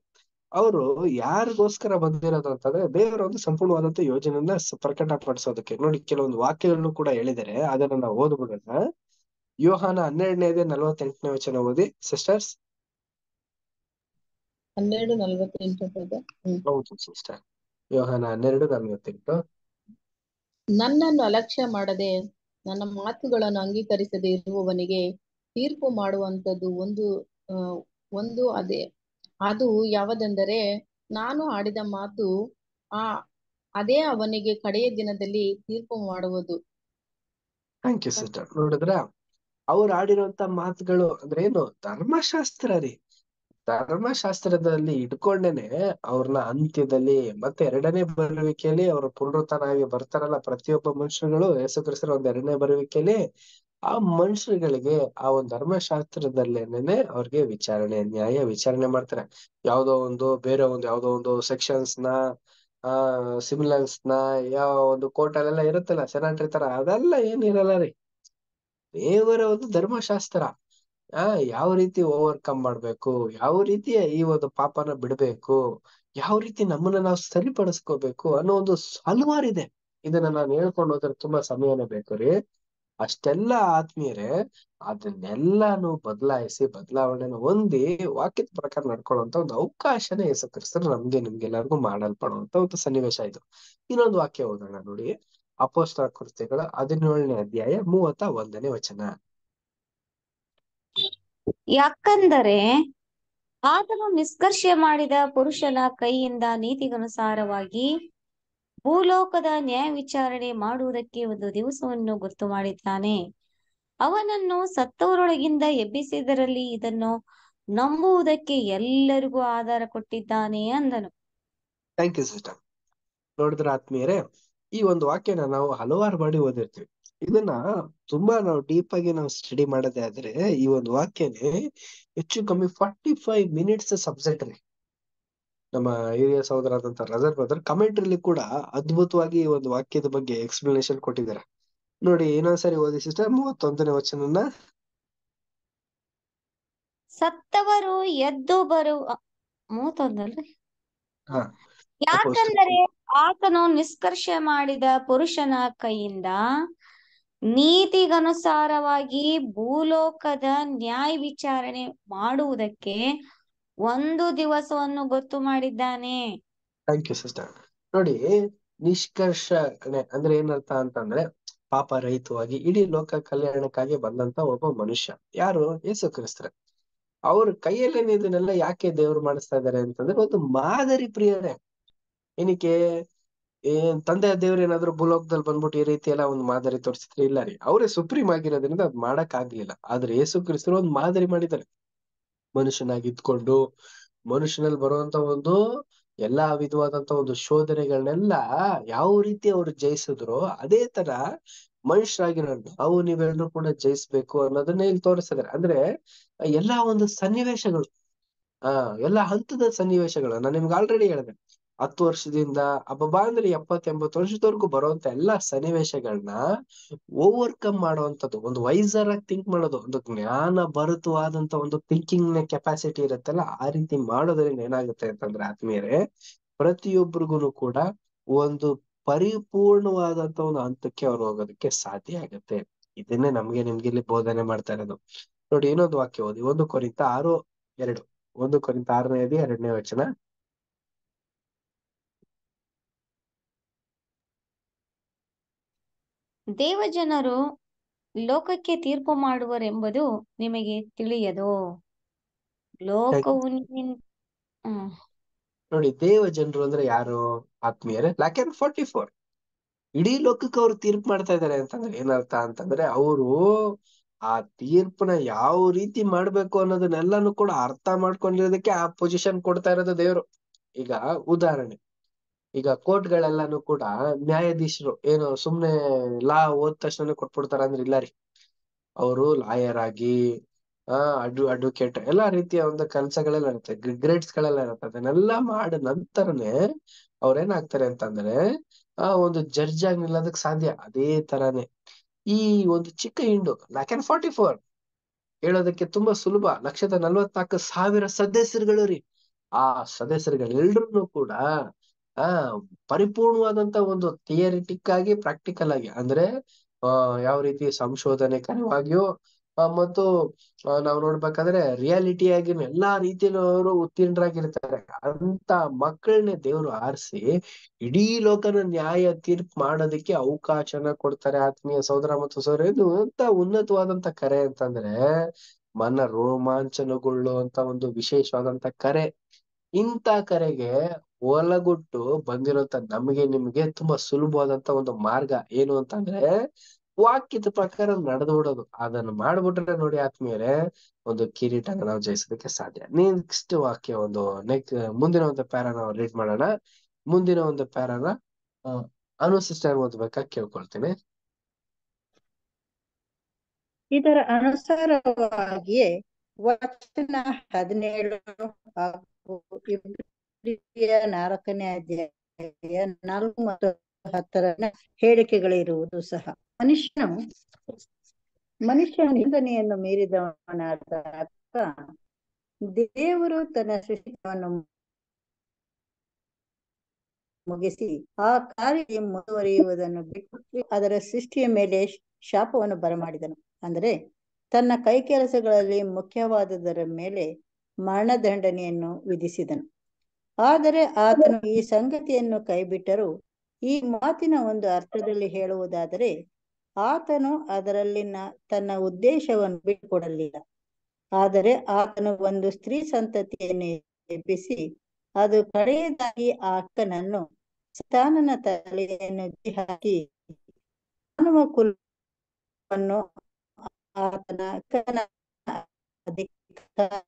ಅವರು ಯಾರಿಗೋಸ್ಕರ ಬಂದಿರೋದು ಅಂತಂದ್ರೆ ದೇವರ ಒಂದು ಸಂಪೂರ್ಣವಾದಂತ ಯೋಜನೆಯನ್ನ ಪ್ರಕಟ ಪಡಿಸೋದಕ್ಕೆ ನೋಡಿ ಕೆಲವೊಂದು ವಾಕ್ಯಗಳನ್ನು ಕೂಡ ಹೇಳಿದರೆ ಅದನ್ನ ನಾವು ಓದ್ಬಿಡೋಣ ಯೋಹಾನ ಹನ್ನೆರಡನೇದೇ ನಲವತ್ತೆಂಟನೇ ವಚನ ಓದಿ ಸಿಸ್ಟರ್ಸ್ ಹನ್ನೆರಡು ಹೌದು ಸಿಸ್ಟರ್ ಯೋಹಾನ ಹನ್ನೆರಡು ನಲವತ್ತೆಂಟು ನನ್ನನ್ನು ಅಲಕ್ಷ್ಯ ಮಾಡದೆ ನನ್ನ ಮಾತುಗಳನ್ನು ಅಂಗೀಕರಿಸದೆ ಇರುವವನಿಗೆ ತೀರ್ಪು ಮಾಡುವಂಥದ್ದು ಒಂದು ಒಂದು ಅದೇ ಅದು ಯಾವುದೆಂದರೆ ನಾನು ಆಡಿದ ಮಾತು ಆ ಅದೇ ಅವನಿಗೆ ಕಡೆಯ ದಿನದಲ್ಲಿ ತೀರ್ಪು ಮಾಡುವುದು ಥ್ಯಾಂಕ್ ಯು ನೋಡಿದ್ರ ಅವ್ರು ಆಡಿರುವಂತ ಮಾತುಗಳು ಅಂದ್ರೆ ಏನು ಧರ್ಮಶಾಸ್ತ್ರ ರೀ ಧರ್ಮಶಾಸ್ತ್ರದಲ್ಲಿ ಇಟ್ಕೊಂಡೇನೆ ಅವ್ರನ್ನ ಅಂತ್ಯದಲ್ಲಿ ಮತ್ತೆ ಎರಡನೇ ಬರುವಿಕೆಯಲ್ಲಿ ಅವ್ರ ಆಗಿ ಬರ್ತಾರಲ್ಲ ಪ್ರತಿಯೊಬ್ಬ ಮನುಷ್ಯರುಗಳು ಯೇಸುಕ್ರಿಸ್ತರ ಒಂದ್ ಎರಡನೇ ಬರುವಿಕೆಯಲ್ಲಿ ಆ ಮನುಷ್ಯಗಳಿಗೆ ಆ ಒಂದ್ ಧರ್ಮಶಾಸ್ತ್ರದಲ್ಲೇನೆ ಅವ್ರಿಗೆ ವಿಚಾರಣೆ ನ್ಯಾಯ ವಿಚಾರಣೆ ಮಾಡ್ತಾರೆ ಯಾವ್ದೋ ಒಂದು ಬೇರೆ ಒಂದು ಯಾವ್ದೋ ಒಂದು ಸೆಕ್ಷನ್ಸ್ ನ ಆ ಸಿಮಿಲನ್ಸ್ ನ ಯಾವ ಒಂದು ಕೋರ್ಟ್ ಅಲ್ಲೆಲ್ಲ ಇರುತ್ತಲ್ಲ ಸೆನಾಟ್ರಿ ತರ ಅದೆಲ್ಲ ಏನಿರಲ್ಲ ರೀ ದೇವರ ಒಂದು ಧರ್ಮಶಾಸ್ತ್ರ ಆ ಯಾವ ರೀತಿ ಓವರ್ಕಮ್ ಮಾಡ್ಬೇಕು ಯಾವ ರೀತಿ ಈ ಒಂದು ಪಾಪನ ಬಿಡಬೇಕು ಯಾವ ರೀತಿ ನಮ್ಮನ್ನ ನಾವು ಸರಿಪಡಿಸ್ಕೋಬೇಕು ಅನ್ನೋ ಒಂದು ಇದೆ ಇದನ್ನ ನಾನು ಹೇಳ್ಕೊಂಡು ಹೋದ್ರೆ ತುಂಬಾ ಸಮಯನೇ ಬೇಕು ರೀ ಅಷ್ಟೆಲ್ಲ ಆತ್ಮೀಯರೇ ಅದನ್ನೆಲ್ಲಾನು ಬದಲಾಯಿಸಿ ಬದಲಾವಣೆನ ಹೊಂದಿ ವಾಕ್ಯದ ಪ್ರಕಾರ ನಡ್ಕೊಳ್ಳುವಂತ ಒಂದು ಅವಕಾಶನೇ ಯೇಸು ಕ್ರಿಸ್ತರು ನಮ್ಗೆ ನಿಮ್ಗೆಲ್ಲಾರ್ಗು ಮಾಡಲ್ಪಡುವಂತ ಒಂದು ಸನ್ನಿವೇಶ ಇದು ಇನ್ನೊಂದು ವಾಕ್ಯ ಓದೋಣ ನೋಡಿ ಅಪೋಸ್ಟ ಕೃತ್ಯಗಳ ಹದಿನೇಳನೇ ಅಧ್ಯಾಯ ಮೂವತ್ತ ಒಂದನೇ ವಚನ ಯಾಕಂದರೆ ಆತನು ನಿಷ್ಕರ್ಷ ಮಾಡಿದ ಪುರುಷನ ಕೈಯಿಂದ ನೀತಿಗನುಸಾರವಾಗಿ ಭೂಲೋಕದ ನ್ಯಾಯ ವಿಚಾರಣೆ ಮಾಡುವುದಕ್ಕೆ ಒಂದು ದಿವಸವನ್ನು ಗೊತ್ತು ಮಾಡಿದ್ದಾನೆ ಅವನನ್ನು ಸತ್ತವರೊಳಗಿಂದ ಎಬ್ಬಿಸಿದರಲ್ಲಿ ಇದನ್ನು ನಂಬುವುದಕ್ಕೆ ಎಲ್ಲರಿಗೂ ಆಧಾರ ಕೊಟ್ಟಿದ್ದಾನೆ ಅಂದನು ಥ್ಯಾಂಕ್ ಯು ಸಿಸ್ಟರ್ ನೋಡಿದ್ರ ಆತ್ಮೀಯರೇ ಈ ಒಂದು ವಾಕ್ಯನ ನಾವು ಹಲವಾರು ಮಾಡಿ ಓದಿರ್ತೀವಿ ಇದನ್ನ ತುಂಬಾ ನಾವು ಡೀಪ್ ಆಗಿ ನಾವು ಸ್ಟಡಿ ಮಾಡದೇ ಆದ್ರೆ ಈ ಒಂದು ವಾಕ್ಯನೇ ಹೆಚ್ಚು ಕಮ್ಮಿ ಫಾರ್ಟಿ ಫೈವ್ ಮಿನಿಟ್ಸ್ ಸಬ್ಜೆಕ್ಟ್ ರೀ ನಮ್ಮ ಹಿರಿಯ ಸಹೋದರ ಆದಂತ ರಜರ್ ಬ್ರದರ್ ಕಮೆಂಟ್ರಿಲಿ ಕೂಡ ಅದ್ಭುತವಾಗಿ ಈ ಒಂದು ವಾಕ್ಯದ ಬಗ್ಗೆ ಎಕ್ಸ್ಪ್ಲನೇಷನ್ ಕೊಟ್ಟಿದ್ದಾರೆ ನೋಡಿ ಇನ್ನೊಂದ್ಸರಿ ಓದಿ ಸಿಸ್ಟರ್ ಮೂವತ್ತೊಂದನೇ ವಚನನ ಸತ್ತವರು ಎದ್ದು ಬರುವ ಮೂವತ್ತೊಂದಲ್ರಿ ಯಾಕಂದರೆ ಆತನು ನಿಷ್ಕರ್ಷ ಮಾಡಿದ ಪುರುಷನ ಕೈಯಿಂದ ನೀತಿಗನುಸಾರವಾಗಿ ಭೂಲೋಕದ ನ್ಯಾಯ ವಿಚಾರಣೆ ಮಾಡುವುದಕ್ಕೆ ಒಂದು ದಿವಸವನ್ನು ಗೊತ್ತು ಮಾಡಿದ್ದಾನೆ ಥ್ಯಾಂಕ್ ಯು ಸಿಸ್ಟರ್ ನೋಡಿ ನಿಷ್ಕರ್ಷ ಅಂದ್ರೆ ಏನರ್ಥ ಅಂತಂದ್ರೆ ಪಾಪ ರಹಿತವಾಗಿ ಇಡೀ ಲೋಕ ಕಲ್ಯಾಣಕ್ಕಾಗಿ ಬಂದಂತ ಒಬ್ಬ ಮನುಷ್ಯ ಯಾರು ಯೇಸು ಕ್ರಿಸ್ತರ ಅವ್ರ ಕೈಯಲ್ಲೇನೆ ಇದನ್ನೆಲ್ಲ ಯಾಕೆ ದೇವ್ರು ಮಾಡಿಸ್ತಾ ಇದ್ದಾರೆ ಅಂತಂದ್ರೆ ಒಂದು ಮಾದರಿ ಪ್ರಿಯರೇ ಏನಕ್ಕೆ ಏನ್ ತಂದೆ ದೇವ್ರು ಏನಾದ್ರು ಭೂಲೋಕದಲ್ಲಿ ಬಂದ್ಬಿಟ್ಟು ಈ ರೀತಿ ಎಲ್ಲ ಒಂದು ಮಾದರಿ ತೋರಿಸಿದ್ರೆ ಇಲ್ಲ ರೀ ಅವರೇ ಸುಪ್ರೀಂ ಆಗಿರೋದ್ರಿಂದ ಅದು ಮಾಡಕ್ ಆಗ್ಲಿಲ್ಲ ಆದ್ರೆ ಯೇಸು ಕ್ರಿಸ್ತರು ಒಂದ್ ಮಾದರಿ ಮಾಡಿದ್ದಾರೆ ಮನುಷ್ಯನಾಗಿ ಇದ್ಕೊಂಡು ಮನುಷ್ಯನಲ್ಲಿ ಬರುವಂತ ಒಂದು ಎಲ್ಲಾ ವಿಧವಾದಂತ ಒಂದು ಶೋಧನೆಗಳನ್ನೆಲ್ಲ ಯಾವ ರೀತಿ ಅವ್ರು ಜಯಿಸಿದ್ರು ಅದೇ ತರ ಮನುಷ್ಯರಾಗಿರೋ ನಾವು ನೀವೆಲ್ಲರೂ ಕೂಡ ಜಯಿಸ್ಬೇಕು ಅನ್ನೋದನ್ನ ಇಲ್ಲಿ ತೋರಿಸಿದ್ದಾರೆ ಅಂದ್ರೆ ಎಲ್ಲಾ ಒಂದು ಸನ್ನಿವೇಶಗಳು ಆ ಎಲ್ಲಾ ಹಂತದ ಸನ್ನಿವೇಶಗಳು ನಾನು ನಿಮ್ಗೆ ಆಲ್ರೆಡಿ ಹೇಳಿದೆ ಹತ್ತು ವರ್ಷದಿಂದ ಅಬ್ಬಬ್ಬಾ ಅಂದ್ರೆ ಎಪ್ಪತ್ ಎಂಬತ್ತು ವರ್ಷದವರೆಗೂ ಬರುವಂತ ಎಲ್ಲಾ ಸನ್ನಿವೇಶಗಳನ್ನ ಓವರ್ಕಮ್ ಮಾಡುವಂತದ್ದು ಒಂದು ವೈಸರ್ ಆಗಿ ಥಿಂಕ್ ಮಾಡೋದು ಒಂದು ಜ್ಞಾನ ಭರತವಾದಂತ ಒಂದು ಥಿಂಕಿಂಗ್ ನ ಕೆಪಾಸಿಟಿ ಇರುತ್ತಲ್ಲ ಆ ರೀತಿ ಮಾಡೋದ್ರಿಂದ ಏನಾಗುತ್ತೆ ಅಂತಂದ್ರೆ ಆತ್ಮೀಯರೇ ಪ್ರತಿಯೊಬ್ಬರಿಗೂ ಕೂಡ ಒಂದು ಪರಿಪೂರ್ಣವಾದಂತ ಒಂದು ಹಂತಕ್ಕೆ ಅವ್ರು ಹೋಗೋದಕ್ಕೆ ಸಾಧ್ಯ ಆಗುತ್ತೆ ಇದನ್ನೇ ನಮ್ಗೆ ನಿಮ್ಗೆ ಇಲ್ಲಿ ಬೋಧನೆ ಮಾಡ್ತಾ ಇರೋದು ನೋಡಿ ಇನ್ನೊಂದು ವಾಕ್ಯ ಓದಿ ಒಂದು ಕೊರಿತ ಆರು ಎರಡು ಒಂದು ಕೊರಿತ ಆರನೇದು ಎರಡನೇ ವಚನ ದೇವಜನರು ಲೋಕಕ್ಕೆ ತೀರ್ಪು ಮಾಡುವರೆಂಬುದು ನಿಮಗೆ ತಿಳಿಯದು ಲೋಕವು ನೋಡಿ ದೇವ ಜನರು ಅಂದ್ರೆ ಯಾರು ಆತ್ಮೀಯರೇ ಲ್ಯಾಕೆನ್ ಫೋರ್ಟಿ ಫೋರ್ ಇಡೀ ಲೋಕಕ್ಕೆ ಅವ್ರು ತೀರ್ಪು ಮಾಡ್ತಾ ಇದಾರೆ ಅಂತಂದ್ರೆ ಏನರ್ಥ ಅಂತಂದ್ರೆ ಅವರು ಆ ತೀರ್ಪನ ಯಾವ ರೀತಿ ಮಾಡ್ಬೇಕು ಅನ್ನೋದನ್ನೆಲ್ಲಾನು ಕೂಡ ಅರ್ಥ ಮಾಡ್ಕೊಂಡಿರೋದಕ್ಕೆ ಆ ಪೊಸಿಷನ್ ಕೊಡ್ತಾ ಇರೋದು ದೇವರು ಈಗ ಉದಾಹರಣೆ ಈಗ ಕೋರ್ಟ್ ಗಳೆಲ್ಲಾನು ಕೂಡ ನ್ಯಾಯಾಧೀಶರು ಏನು ಸುಮ್ನೆ ಲಾ ಓದ್ ತಕ್ಷಣ ಕೊಟ್ಬಿಡ್ತಾರ ಅಂದ್ರೆ ಇಲ್ಲಾರಿ ರೀ ಅವರು ಲಾಯರ್ ಆಗಿ ಆ ಅಡ್ ಅಡ್ವೊಕೇಟ್ ಎಲ್ಲಾ ರೀತಿಯ ಒಂದು ಕೆಲಸಗಳೆಲ್ಲ ಇರುತ್ತೆ ಗ್ರೇಡ್ಸ್ ಗಳೆಲ್ಲ ಇರುತ್ತೆ ಅದನ್ನೆಲ್ಲ ಮಾಡಿದ ನಂತರನೇ ಅವ್ರೇನಾಗ್ತಾರೆ ಅಂತಂದ್ರೆ ಆ ಒಂದು ಜಡ್ಜ್ ಆಗಿ ನಿಲ್ಲೋದಕ್ ಸಾಧ್ಯ ಅದೇ ತರಾನೇ ಈ ಒಂದು ಚಿಕ್ಕ ಹಿಂಡು ಲ್ಯಾಕ್ ಅಂಡ್ ಫಾರ್ಟಿ ಫೋರ್ ಹೇಳೋದಕ್ಕೆ ತುಂಬಾ ಸುಲಭ ಲಕ್ಷದ ನಲ್ವತ್ನಾಲ್ಕು ಸಾವಿರ ಸದಸ್ಯರುಗಳು ರೀ ಆ ಸದಸ್ಯರುಗಳೆಲ್ರೂ ಕೂಡ ಆ ಪರಿಪೂರ್ಣವಾದಂತ ಒಂದು ಥಿಯರಿಟಿಕ್ ಆಗಿ ಪ್ರಾಕ್ಟಿಕಲ್ ಆಗಿ ಅಂದ್ರೆ ಯಾವ ರೀತಿ ಸಂಶೋಧನೆ ಕರವಾಗಿಯೂ ಮತ್ತು ನಾವು ನೋಡ್ಬೇಕಾದ್ರೆ ರಿಯಾಲಿಟಿ ಆಗಿ ಎಲ್ಲಾ ರೀತಿಯಲ್ಲೂ ಅವರು ಉತ್ತೀರ್ಣರಾಗಿರ್ತಾರೆ ಅಂತ ಮಕ್ಕಳನ್ನೇ ದೇವ್ರು ಆರಿಸಿ ಇಡೀ ಲೋಕನ ನ್ಯಾಯ ತೀರ್ಪು ಮಾಡೋದಕ್ಕೆ ಅವಕಾಶನ ಕೊಡ್ತಾರೆ ಆತ್ಮೀಯ ಸಹೋದರ ಮತ್ತು ಸಹೋದರ ಇದು ಅಂತ ಉನ್ನತವಾದಂತ ಕರೆ ಅಂತಂದ್ರೆ ಮನ ರೋಮಾಂಚನಗೊಳ್ಳುವಂತ ಒಂದು ವಿಶೇಷವಾದಂತ ಕರೆ ಇಂತ ಕರೆಗೆ ಗುಟ್ಟು ಬಂದಿರುವಂತ ನಮಗೆ ನಿಮಗೆ ತುಂಬಾ ಸುಲಭವಾದಂತ ಒಂದು ಮಾರ್ಗ ಏನು ಅಂತ ಅಂದ್ರೆ ವಾಕ್ಯದ ಪ್ರಕಾರ ನಡೆದು ಬಿಡೋದು ಅದನ್ನ ಮಾಡ್ಬಿಟ್ರೆ ನೋಡಿ ಆತ್ಮೀಯರೇ ಒಂದು ಕಿರೀಟ ನಾವು ಜಯಿಸೋದಕ್ಕೆ ಸಾಧ್ಯ ನೆಕ್ಸ್ಟ್ ವಾಕ್ಯ ಒಂದು ನೆಕ್ ಮುಂದಿನ ಒಂದು ಪ್ಯಾರ ನಾವು ರೀಡ್ ಮಾಡೋಣ ಮುಂದಿನ ಒಂದು ಪ್ಯಾರನ ಅನುಸಿಸ್ಟರ್ ಓದ್ಬೇಕಾ ಕೇಳ್ಕೊಳ್ತೀನಿ ಇದರ ಅನುಸಾರವಾಗಿಯೇ ವಚನ ಹದಿನೇಳು ಹಾಗೂ ನಾಲ್ಕನೇ ಅಧ್ಯಾಯ ನಾಲ್ಕು ಮತ್ತು ಹತ್ತರ ಹೇಳಿಕೆಗಳಿರುವುದು ಸಹ ಮನುಷ್ಯನು ಮನುಷ್ಯ ನಿಂದನೆಯನ್ನು ಮೀರಿದವನಾದ ದೇವರು ತನ್ನ ಸೃಷ್ಟಿಯನ್ನು ಮುಗಿಸಿ ಆ ಕಾರ್ಯ ಮುಂದುವರಿಯುವುದನ್ನು ಬಿಟ್ಟು ಅದರ ಸೃಷ್ಟಿಯ ಮೇಲೆ ಶಾಪವನ್ನು ಬರಮಾಡಿದನು ಅಂದರೆ ತನ್ನ ಕೈ ಕೆಲಸಗಳಲ್ಲಿ ಮುಖ್ಯವಾದದರ ಮೇಲೆ ಮರಣದಂಡನೆಯನ್ನು ವಿಧಿಸಿದನು ಆದರೆ ಆತನು ಈ ಸಂಗತಿಯನ್ನು ಕೈಬಿಟ್ಟರು ಈ ಮಾತಿನ ಒಂದು ಅರ್ಥದಲ್ಲಿ ಹೇಳುವುದಾದರೆ ಆತನು ಅದರಲ್ಲಿನ ತನ್ನ ಉದ್ದೇಶವನ್ನು ಬಿಟ್ಟುಕೊಡಲಿಲ್ಲ ಆದರೆ ಆತನು ಒಂದು ಸ್ತ್ರೀ ಸಂತತಿಯನ್ನು ಎಬ್ಬಿಸಿ ಅದು ಕಡೆಯದಾಗಿ ಅಕ್ಕನನ್ನು ಸ್ಥಾನನ ತಲೆಯನ್ನು ಹಾಕಿ ಮಾನವ ಆತನ ಅಕ್ಕನ ಅಧಿಕಾರ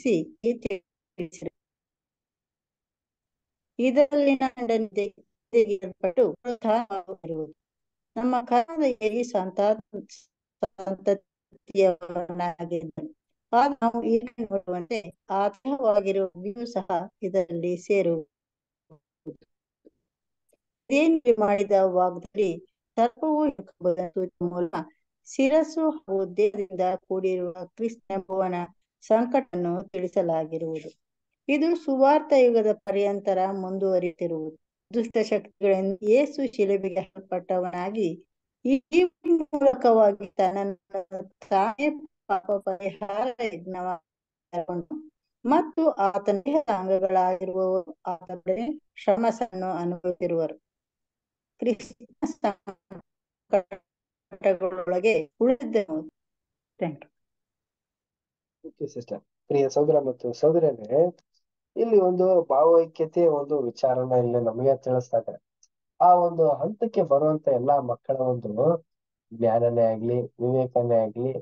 ಸಿ ಇದರಲ್ಲಿನ ನಮ್ಮ ಕರಾದೆಯಲ್ಲಿ ಸಂತಾನ ಸಂತತಿಯವನಾಗಿದ್ದನು ಆಗ ನಾವು ಈಗ ನೋಡುವಂತೆ ಆತವಾಗಿರುವುದಿಯೂ ಸಹ ಇದರಲ್ಲಿ ಸೇರು ದೇವರು ಮಾಡಿದ ವಾಗ್ದಲ್ಲಿ ಸರ್ಪವು ಮೂಲ ಶಿರಸ್ಸು ಹಾಗೂ ದೇಹದಿಂದ ಕೂಡಿರುವ ಕ್ರಿಸ್ತ ಎಂಬುವನ ಸಂಕಟವನ್ನು ತಿಳಿಸಲಾಗಿರುವುದು ಇದು ಸುವಾರ್ಥ ಯುಗದ ಪರ್ಯಂತರ ಮುಂದುವರಿತಿರುವುದು ದುಷ್ಟ ಶಕ್ತಿಗಳಿಂದ ಯೇಸು ಶಿಲೆಬೆಗೆ ಹಾಕಲ್ಪಟ್ಟವನಾಗಿ ಈ ಮೂಲಕವಾಗಿ ತನ್ನ ತಾನೇ ಪಾಪ ಪರಿಹಾರ ಯಜ್ಞವಾಗಿ ಮತ್ತು ಆತನ ಅಂಗಗಳಾಗಿರುವವರು ಆತನೇ ಶ್ರಮಸನ್ನು ಅನುಭವಿಸಿರುವರು ಕ್ರಿಸ್ತ ಸಂಕಟಗಳೊಳಗೆ ಥ್ಯಾಂಕ್ ಯು ಓಕೆ ಸಿಸ್ಟರ್ ಪ್ರಿಯ ಸೌದರ ಮತ್ತು ಸೌದರ್ಯನೇ ಇಲ್ಲಿ ಒಂದು ಭಾವೈಕ್ಯತೆ ಒಂದು ವಿಚಾರನ ಇಲ್ಲಿ ನಮಗೆ ಇದ್ದಾರೆ ಆ ಒಂದು ಹಂತಕ್ಕೆ ಬರುವಂತ ಎಲ್ಲಾ ಮಕ್ಕಳ ಒಂದು ಜ್ಞಾನನೇ ಆಗ್ಲಿ ವಿವೇಕನೇ ಆಗ್ಲಿ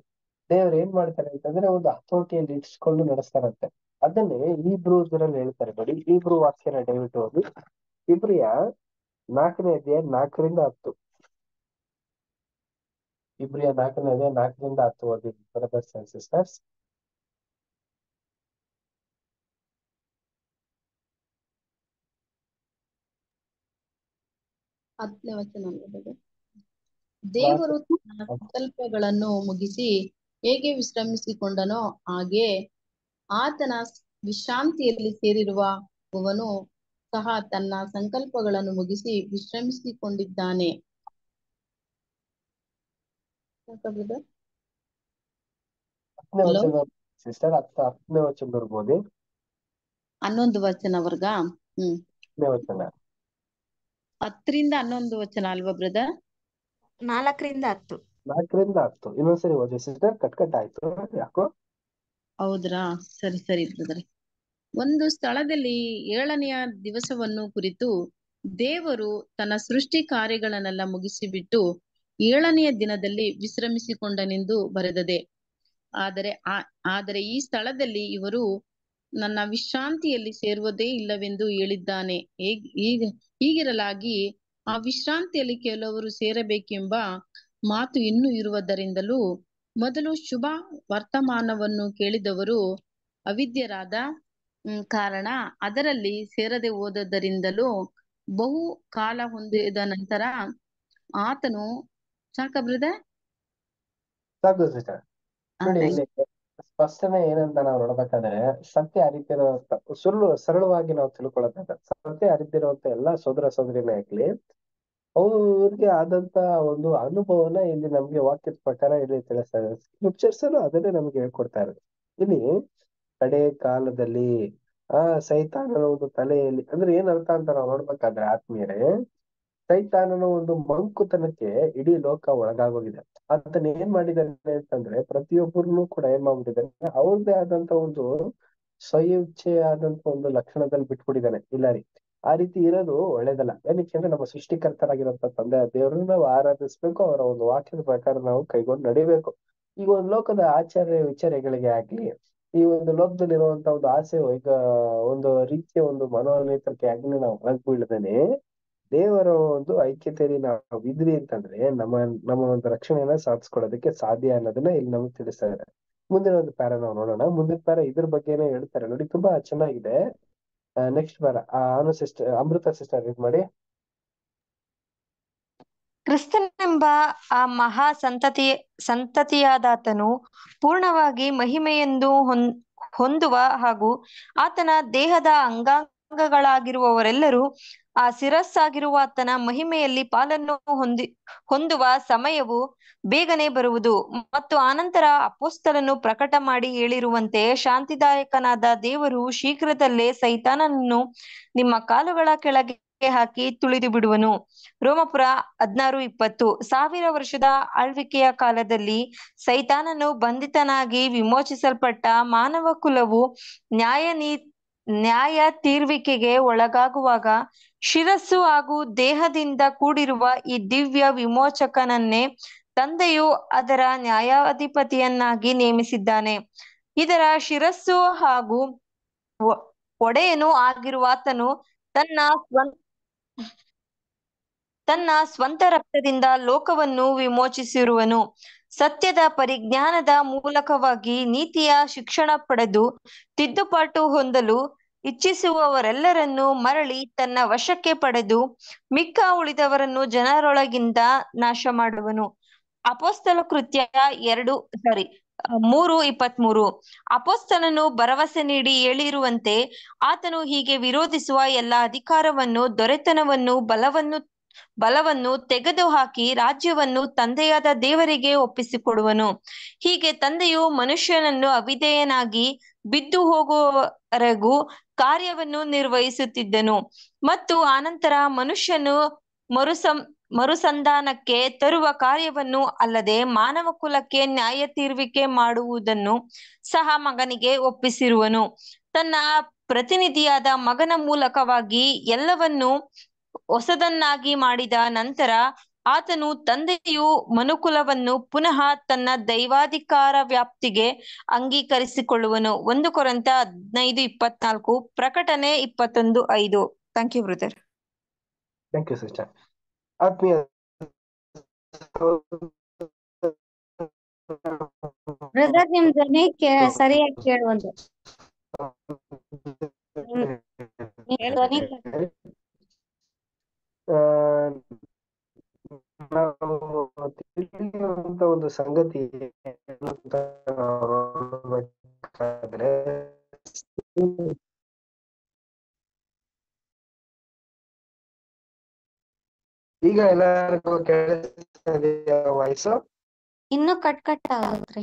ದೇವ್ರು ಏನ್ ಮಾಡ್ತಾರೆ ಅಂತಂದ್ರೆ ಒಂದು ಹತೋಟಿಯಲ್ಲಿ ಇಟ್ಸ್ಕೊಂಡು ನಡೆಸ್ತಾರಂತೆ ಅದನ್ನೇ ಇಬ್ರು ಇದರಲ್ಲಿ ಹೇಳ್ತಾರೆ ನೋಡಿ ಇಬ್ರು ವಾಕ್ಯನ ದಯವಿಟ್ಟು ಹೋಗಿ ಇಬ್ರಿಯ ನಾಲ್ಕನೇ ಅಧ್ಯಯ ನಾಲ್ಕರಿಂದ ಹತ್ತು ಇಬ್ರಿಯ ನಾಲ್ಕನೇ ಅಧ್ಯಯ ನಾಲ್ಕರಿಂದ ಹತ್ತು ಓದಿ ಬ್ರದರ್ಸ್ ಅಂಡ್ ಸಿಸ್ಟರ್ಸ್ ಹತ್ತನೇ ವಚನ ದೇವರು ತನ್ನ ಸಂಕಲ್ಪಗಳನ್ನು ಮುಗಿಸಿ ಹೇಗೆ ವಿಶ್ರಮಿಸಿಕೊಂಡನೋ ಹಾಗೆ ಆತನ ವಿಶ್ರಾಂತಿಯಲ್ಲಿ ಸೇರಿರುವ ಅವನು ಸಹ ತನ್ನ ಸಂಕಲ್ಪಗಳನ್ನು ಮುಗಿಸಿ ವಿಶ್ರಮಿಸಿಕೊಂಡಿದ್ದಾನೆ ಹನ್ನೊಂದು ವಚನ ವರ್ಗ ಹ್ಮ್ ಹತ್ತರಿಂದ ಹನ್ನೊಂದು ವಚನ ಅಲ್ವಾ ಬ್ರದರ್ ನಾಲ್ಕರಿಂದ ಹತ್ತು ನಾಲ್ಕರಿಂದ ಹತ್ತು ಇನ್ನೊಂದ್ಸರಿ ಓದಿ ಸಿಸ್ಟರ್ ಕಟ್ ಕಟ್ ಆಯ್ತು ಯಾಕೋ ಹೌದ್ರಾ ಸರಿ ಸರಿ ಬ್ರದರ್ ಒಂದು ಸ್ಥಳದಲ್ಲಿ ಏಳನೆಯ ದಿವಸವನ್ನು ಕುರಿತು ದೇವರು ತನ್ನ ಸೃಷ್ಟಿ ಕಾರ್ಯಗಳನ್ನೆಲ್ಲ ಮುಗಿಸಿಬಿಟ್ಟು ಏಳನೆಯ ದಿನದಲ್ಲಿ ವಿಶ್ರಮಿಸಿಕೊಂಡನೆಂದು ಬರೆದದೆ ಆದರೆ ಆ ಆದರೆ ಈ ಸ್ಥಳದಲ್ಲಿ ಇವರು ನನ್ನ ವಿಶ್ರಾಂತಿಯಲ್ಲಿ ಸೇರುವುದೇ ಇಲ್ಲವೆಂದು ಹೇಳಿದ್ದಾನೆ ಈಗ ಹೀಗಿರಲಾಗಿ ಆ ವಿಶ್ರಾಂತಿಯಲ್ಲಿ ಕೆಲವರು ಸೇರಬೇಕೆಂಬ ಮಾತು ಇನ್ನೂ ಇರುವುದರಿಂದಲೂ ಮೊದಲು ಶುಭ ವರ್ತಮಾನವನ್ನು ಕೇಳಿದವರು ಅವಿದ್ಯರಾದ ಕಾರಣ ಅದರಲ್ಲಿ ಸೇರದೆ ಹೋದದರಿಂದಲೂ ಬಹು ಕಾಲ ಹೊಂದಿದ ನಂತರ ಆತನು ಸಾಕ ಫಸ್ಟ್ನೇ ಏನಂತ ನಾವು ನೋಡ್ಬೇಕಾದ್ರೆ ಸತ್ಯ ಅರಿತಿರೋ ಸುಳ್ಳು ಸರಳವಾಗಿ ನಾವು ತಿಳ್ಕೊಳ್ಬೇಕು ಸತ್ಯ ಅರಿತಿರುವಂತ ಎಲ್ಲಾ ಸೋದರ ಸೋದರಿನೇ ಆಗ್ಲಿ ಅವ್ರಿಗೆ ಆದಂತ ಒಂದು ಅನುಭವನ ಇಲ್ಲಿ ನಮ್ಗೆ ವಾಕ್ಯದ ಪ್ರಕಾರ ಇಲ್ಲಿ ತಿಳಿಸ್ತಾ ಇದೆ ಸ್ಕ್ರಿಪ್ಚರ್ಸ್ ಅದನ್ನೇ ನಮ್ಗೆ ಹೇಳ್ಕೊಡ್ತಾ ಇರೋದು ಇಲ್ಲಿ ಕಡೆ ಕಾಲದಲ್ಲಿ ಆ ಸೈತಾನ ಒಂದು ತಲೆಯಲ್ಲಿ ಅಂದ್ರೆ ಏನರ್ಥ ಅರ್ಥ ಅಂತ ನಾವು ನೋಡ್ಬೇಕಾದ್ರೆ ಆತ್ಮೀಯರೇ ಸೈತಾನನ ಒಂದು ಮಂಕುತನಕ್ಕೆ ಇಡೀ ಲೋಕ ಒಳಗಾಗೋಗಿದೆ ಆತನ ಏನ್ ಮಾಡಿದಾನೆ ಅಂತಂದ್ರೆ ಪ್ರತಿಯೊಬ್ಬರನ್ನು ಕೂಡ ಏನ್ ಮಾಡ್ಬಿಟ್ಟಿದ್ದಾನೆ ಅವ್ರದೇ ಆದಂತ ಒಂದು ಸ್ವಇಚ್ಛೆ ಆದಂತ ಒಂದು ಲಕ್ಷಣದಲ್ಲಿ ಬಿಟ್ಬಿಟ್ಟಿದ್ದಾನೆ ಇಲ್ಲಾರಿ ಆ ರೀತಿ ಇರೋದು ಒಳ್ಳೇದಲ್ಲ ಏನಕ್ಕೆ ಅಂದ್ರೆ ನಮ್ಮ ಸೃಷ್ಟಿಕರ್ತರಾಗಿರೋ ತಂದೆ ದೇವರನ್ನ ನಾವು ಆರಾಧಿಸ್ಬೇಕು ಅವರ ಒಂದು ವಾಕ್ಯದ ಪ್ರಕಾರ ನಾವು ಕೈಗೊಂಡು ನಡಿಬೇಕು ಈಗ ಒಂದು ಲೋಕದ ಆಚಾರ್ಯ ವಿಚಾರಗಳಿಗೆ ಆಗ್ಲಿ ಈ ಒಂದು ಲೋಕದಲ್ಲಿರುವಂತಹ ಒಂದು ಆಸೆ ಈಗ ಒಂದು ರೀತಿಯ ಒಂದು ಮನೋನೇತೃತ್ವಕ್ಕೆ ಆಗ್ಲಿ ನಾವು ಒಳಗ್ ಬೀಳ್ದೇನೆ ದೇವರ ಒಂದು ಐಕ್ಯತೆಯಲ್ಲಿ ನಾವು ಇದ್ವಿ ಅಂತಂದ್ರೆ ನಮ್ಮ ನಮ್ಮ ಒಂದು ರಕ್ಷಣೆಯನ್ನ ಸಾಧಿಸ್ಕೊಳ್ಳೋದಕ್ಕೆ ಸಾಧ್ಯ ಅನ್ನೋದನ್ನ ಇಲ್ಲಿ ನಮ್ಗೆ ತಿಳಿಸ್ತಾ ಇದ್ದಾರೆ ಮುಂದಿನ ಒಂದು ಪ್ಯಾರ ನಾವು ನೋಡೋಣ ಮುಂದಿನ ಪ್ಯಾರ ಇದ್ರ ಬಗ್ಗೆನೇ ಹೇಳ್ತಾರೆ ನೋಡಿ ತುಂಬಾ ಚೆನ್ನಾಗಿದೆ ನೆಕ್ಸ್ಟ್ ಪ್ಯಾರ ಆನು ಸಿಸ್ಟರ್ ಅಮೃತ ಸಿಸ್ಟರ್ ರೀಡ್ ಮಾಡಿ ಕ್ರಿಸ್ತನೆಂಬ ಆ ಮಹಾ ಸಂತತಿ ಸಂತತಿಯಾದಾತನು ಪೂರ್ಣವಾಗಿ ಮಹಿಮೆಯೆಂದು ಹೊಂದುವ ಹಾಗೂ ಆತನ ದೇಹದ ಅಂಗಾಂಗಗಳಾಗಿರುವವರೆಲ್ಲರೂ ಆ ಶಿರಸ್ಸಾಗಿರುವ ಆತನ ಮಹಿಮೆಯಲ್ಲಿ ಪಾಲನ್ನು ಹೊಂದಿ ಹೊಂದುವ ಸಮಯವು ಬೇಗನೆ ಬರುವುದು ಮತ್ತು ಆನಂತರ ಅಪೋಸ್ತಲನ್ನು ಪ್ರಕಟ ಮಾಡಿ ಹೇಳಿರುವಂತೆ ಶಾಂತಿದಾಯಕನಾದ ದೇವರು ಶೀಘ್ರದಲ್ಲೇ ಸೈತಾನನನ್ನು ನಿಮ್ಮ ಕಾಲುಗಳ ಕೆಳಗೆ ಹಾಕಿ ತುಳಿದು ಬಿಡುವನು ರೋಮಪುರ ಹದ್ನಾರು ಇಪ್ಪತ್ತು ಸಾವಿರ ವರ್ಷದ ಆಳ್ವಿಕೆಯ ಕಾಲದಲ್ಲಿ ಸೈತಾನನು ಬಂಧಿತನಾಗಿ ವಿಮೋಚಿಸಲ್ಪಟ್ಟ ಮಾನವ ಕುಲವು ನ್ಯಾಯ ನೀತಿ ನ್ಯಾಯ ತೀರ್ವಿಕೆಗೆ ಒಳಗಾಗುವಾಗ ಶಿರಸ್ಸು ಹಾಗೂ ದೇಹದಿಂದ ಕೂಡಿರುವ ಈ ದಿವ್ಯ ವಿಮೋಚಕನನ್ನೇ ತಂದೆಯು ಅದರ ನ್ಯಾಯಾಧಿಪತಿಯನ್ನಾಗಿ ನೇಮಿಸಿದ್ದಾನೆ ಇದರ ಶಿರಸ್ಸು ಹಾಗೂ ಒಡೆಯನು ಆಗಿರುವ ಆತನು ತನ್ನ ಸ್ವಂತ ತನ್ನ ಸ್ವಂತ ರಕ್ತದಿಂದ ಲೋಕವನ್ನು ವಿಮೋಚಿಸಿರುವನು ಸತ್ಯದ ಪರಿಜ್ಞಾನದ ಮೂಲಕವಾಗಿ ನೀತಿಯ ಶಿಕ್ಷಣ ಪಡೆದು ತಿದ್ದುಪಾಟು ಹೊಂದಲು ಇಚ್ಛಿಸುವವರೆಲ್ಲರನ್ನು ಮರಳಿ ತನ್ನ ವಶಕ್ಕೆ ಪಡೆದು ಮಿಕ್ಕ ಉಳಿದವರನ್ನು ಜನರೊಳಗಿಂದ ನಾಶ ಮಾಡುವನು ಅಪೋಸ್ತಲ ಕೃತ್ಯ ಎರಡು ಸಾರಿ ಮೂರು ಇಪ್ಪತ್ಮೂರು ಮೂರು ಅಪೋಸ್ತಲನು ಭರವಸೆ ನೀಡಿ ಹೇಳಿರುವಂತೆ ಆತನು ಹೀಗೆ ವಿರೋಧಿಸುವ ಎಲ್ಲ ಅಧಿಕಾರವನ್ನು ದೊರೆತನವನ್ನು ಬಲವನ್ನು ಬಲವನ್ನು ತೆಗೆದುಹಾಕಿ ರಾಜ್ಯವನ್ನು ತಂದೆಯಾದ ದೇವರಿಗೆ ಒಪ್ಪಿಸಿಕೊಡುವನು ಹೀಗೆ ತಂದೆಯು ಮನುಷ್ಯನನ್ನು ಅವಿಧೇಯನಾಗಿ ಬಿದ್ದು ಹೋಗುವವರೆಗೂ ಕಾರ್ಯವನ್ನು ನಿರ್ವಹಿಸುತ್ತಿದ್ದನು ಮತ್ತು ಆನಂತರ ಮನುಷ್ಯನು ಮರುಸಂ ಮರುಸಂಧಾನಕ್ಕೆ ತರುವ ಕಾರ್ಯವನ್ನು ಅಲ್ಲದೆ ಮಾನವ ಕುಲಕ್ಕೆ ನ್ಯಾಯ ತೀರ್ವಿಕೆ ಮಾಡುವುದನ್ನು ಸಹ ಮಗನಿಗೆ ಒಪ್ಪಿಸಿರುವನು ತನ್ನ ಪ್ರತಿನಿಧಿಯಾದ ಮಗನ ಮೂಲಕವಾಗಿ ಎಲ್ಲವನ್ನೂ ಹೊಸದನ್ನಾಗಿ ಮಾಡಿದ ನಂತರ ಆತನು ತಂದೆಯು ಮನುಕುಲವನ್ನು ಪುನಃ ತನ್ನ ದೈವಾಧಿಕಾರ ವ್ಯಾಪ್ತಿಗೆ ಅಂಗೀಕರಿಸಿಕೊಳ್ಳುವನು ಒಂದು ಕೊರಂತ ಹದಿನೈದು ಇಪ್ಪತ್ನಾಲ್ಕು ಪ್ರಕಟಣೆ ಇಪ್ಪತ್ತೊಂದು ಐದು thank you brother thank you sister ಆತ್ಮೀಯ ಬ್ರದರ್ ಸರಿಯಾಗಿ ಕೇಳುವಂತ ನಾವು ತಿಳಿಯುವಂತ ಒಂದು ಸಂಗತಿ ಈಗ ಎಲ್ಲರಿಗೂ ಕೇಳಿಸ್ತಾ ಇದೆಯಾ ವಾಯ್ಸ್ ಇನ್ನು ಕಟ್ ಕಟ್ ಆಗುತ್ತೆ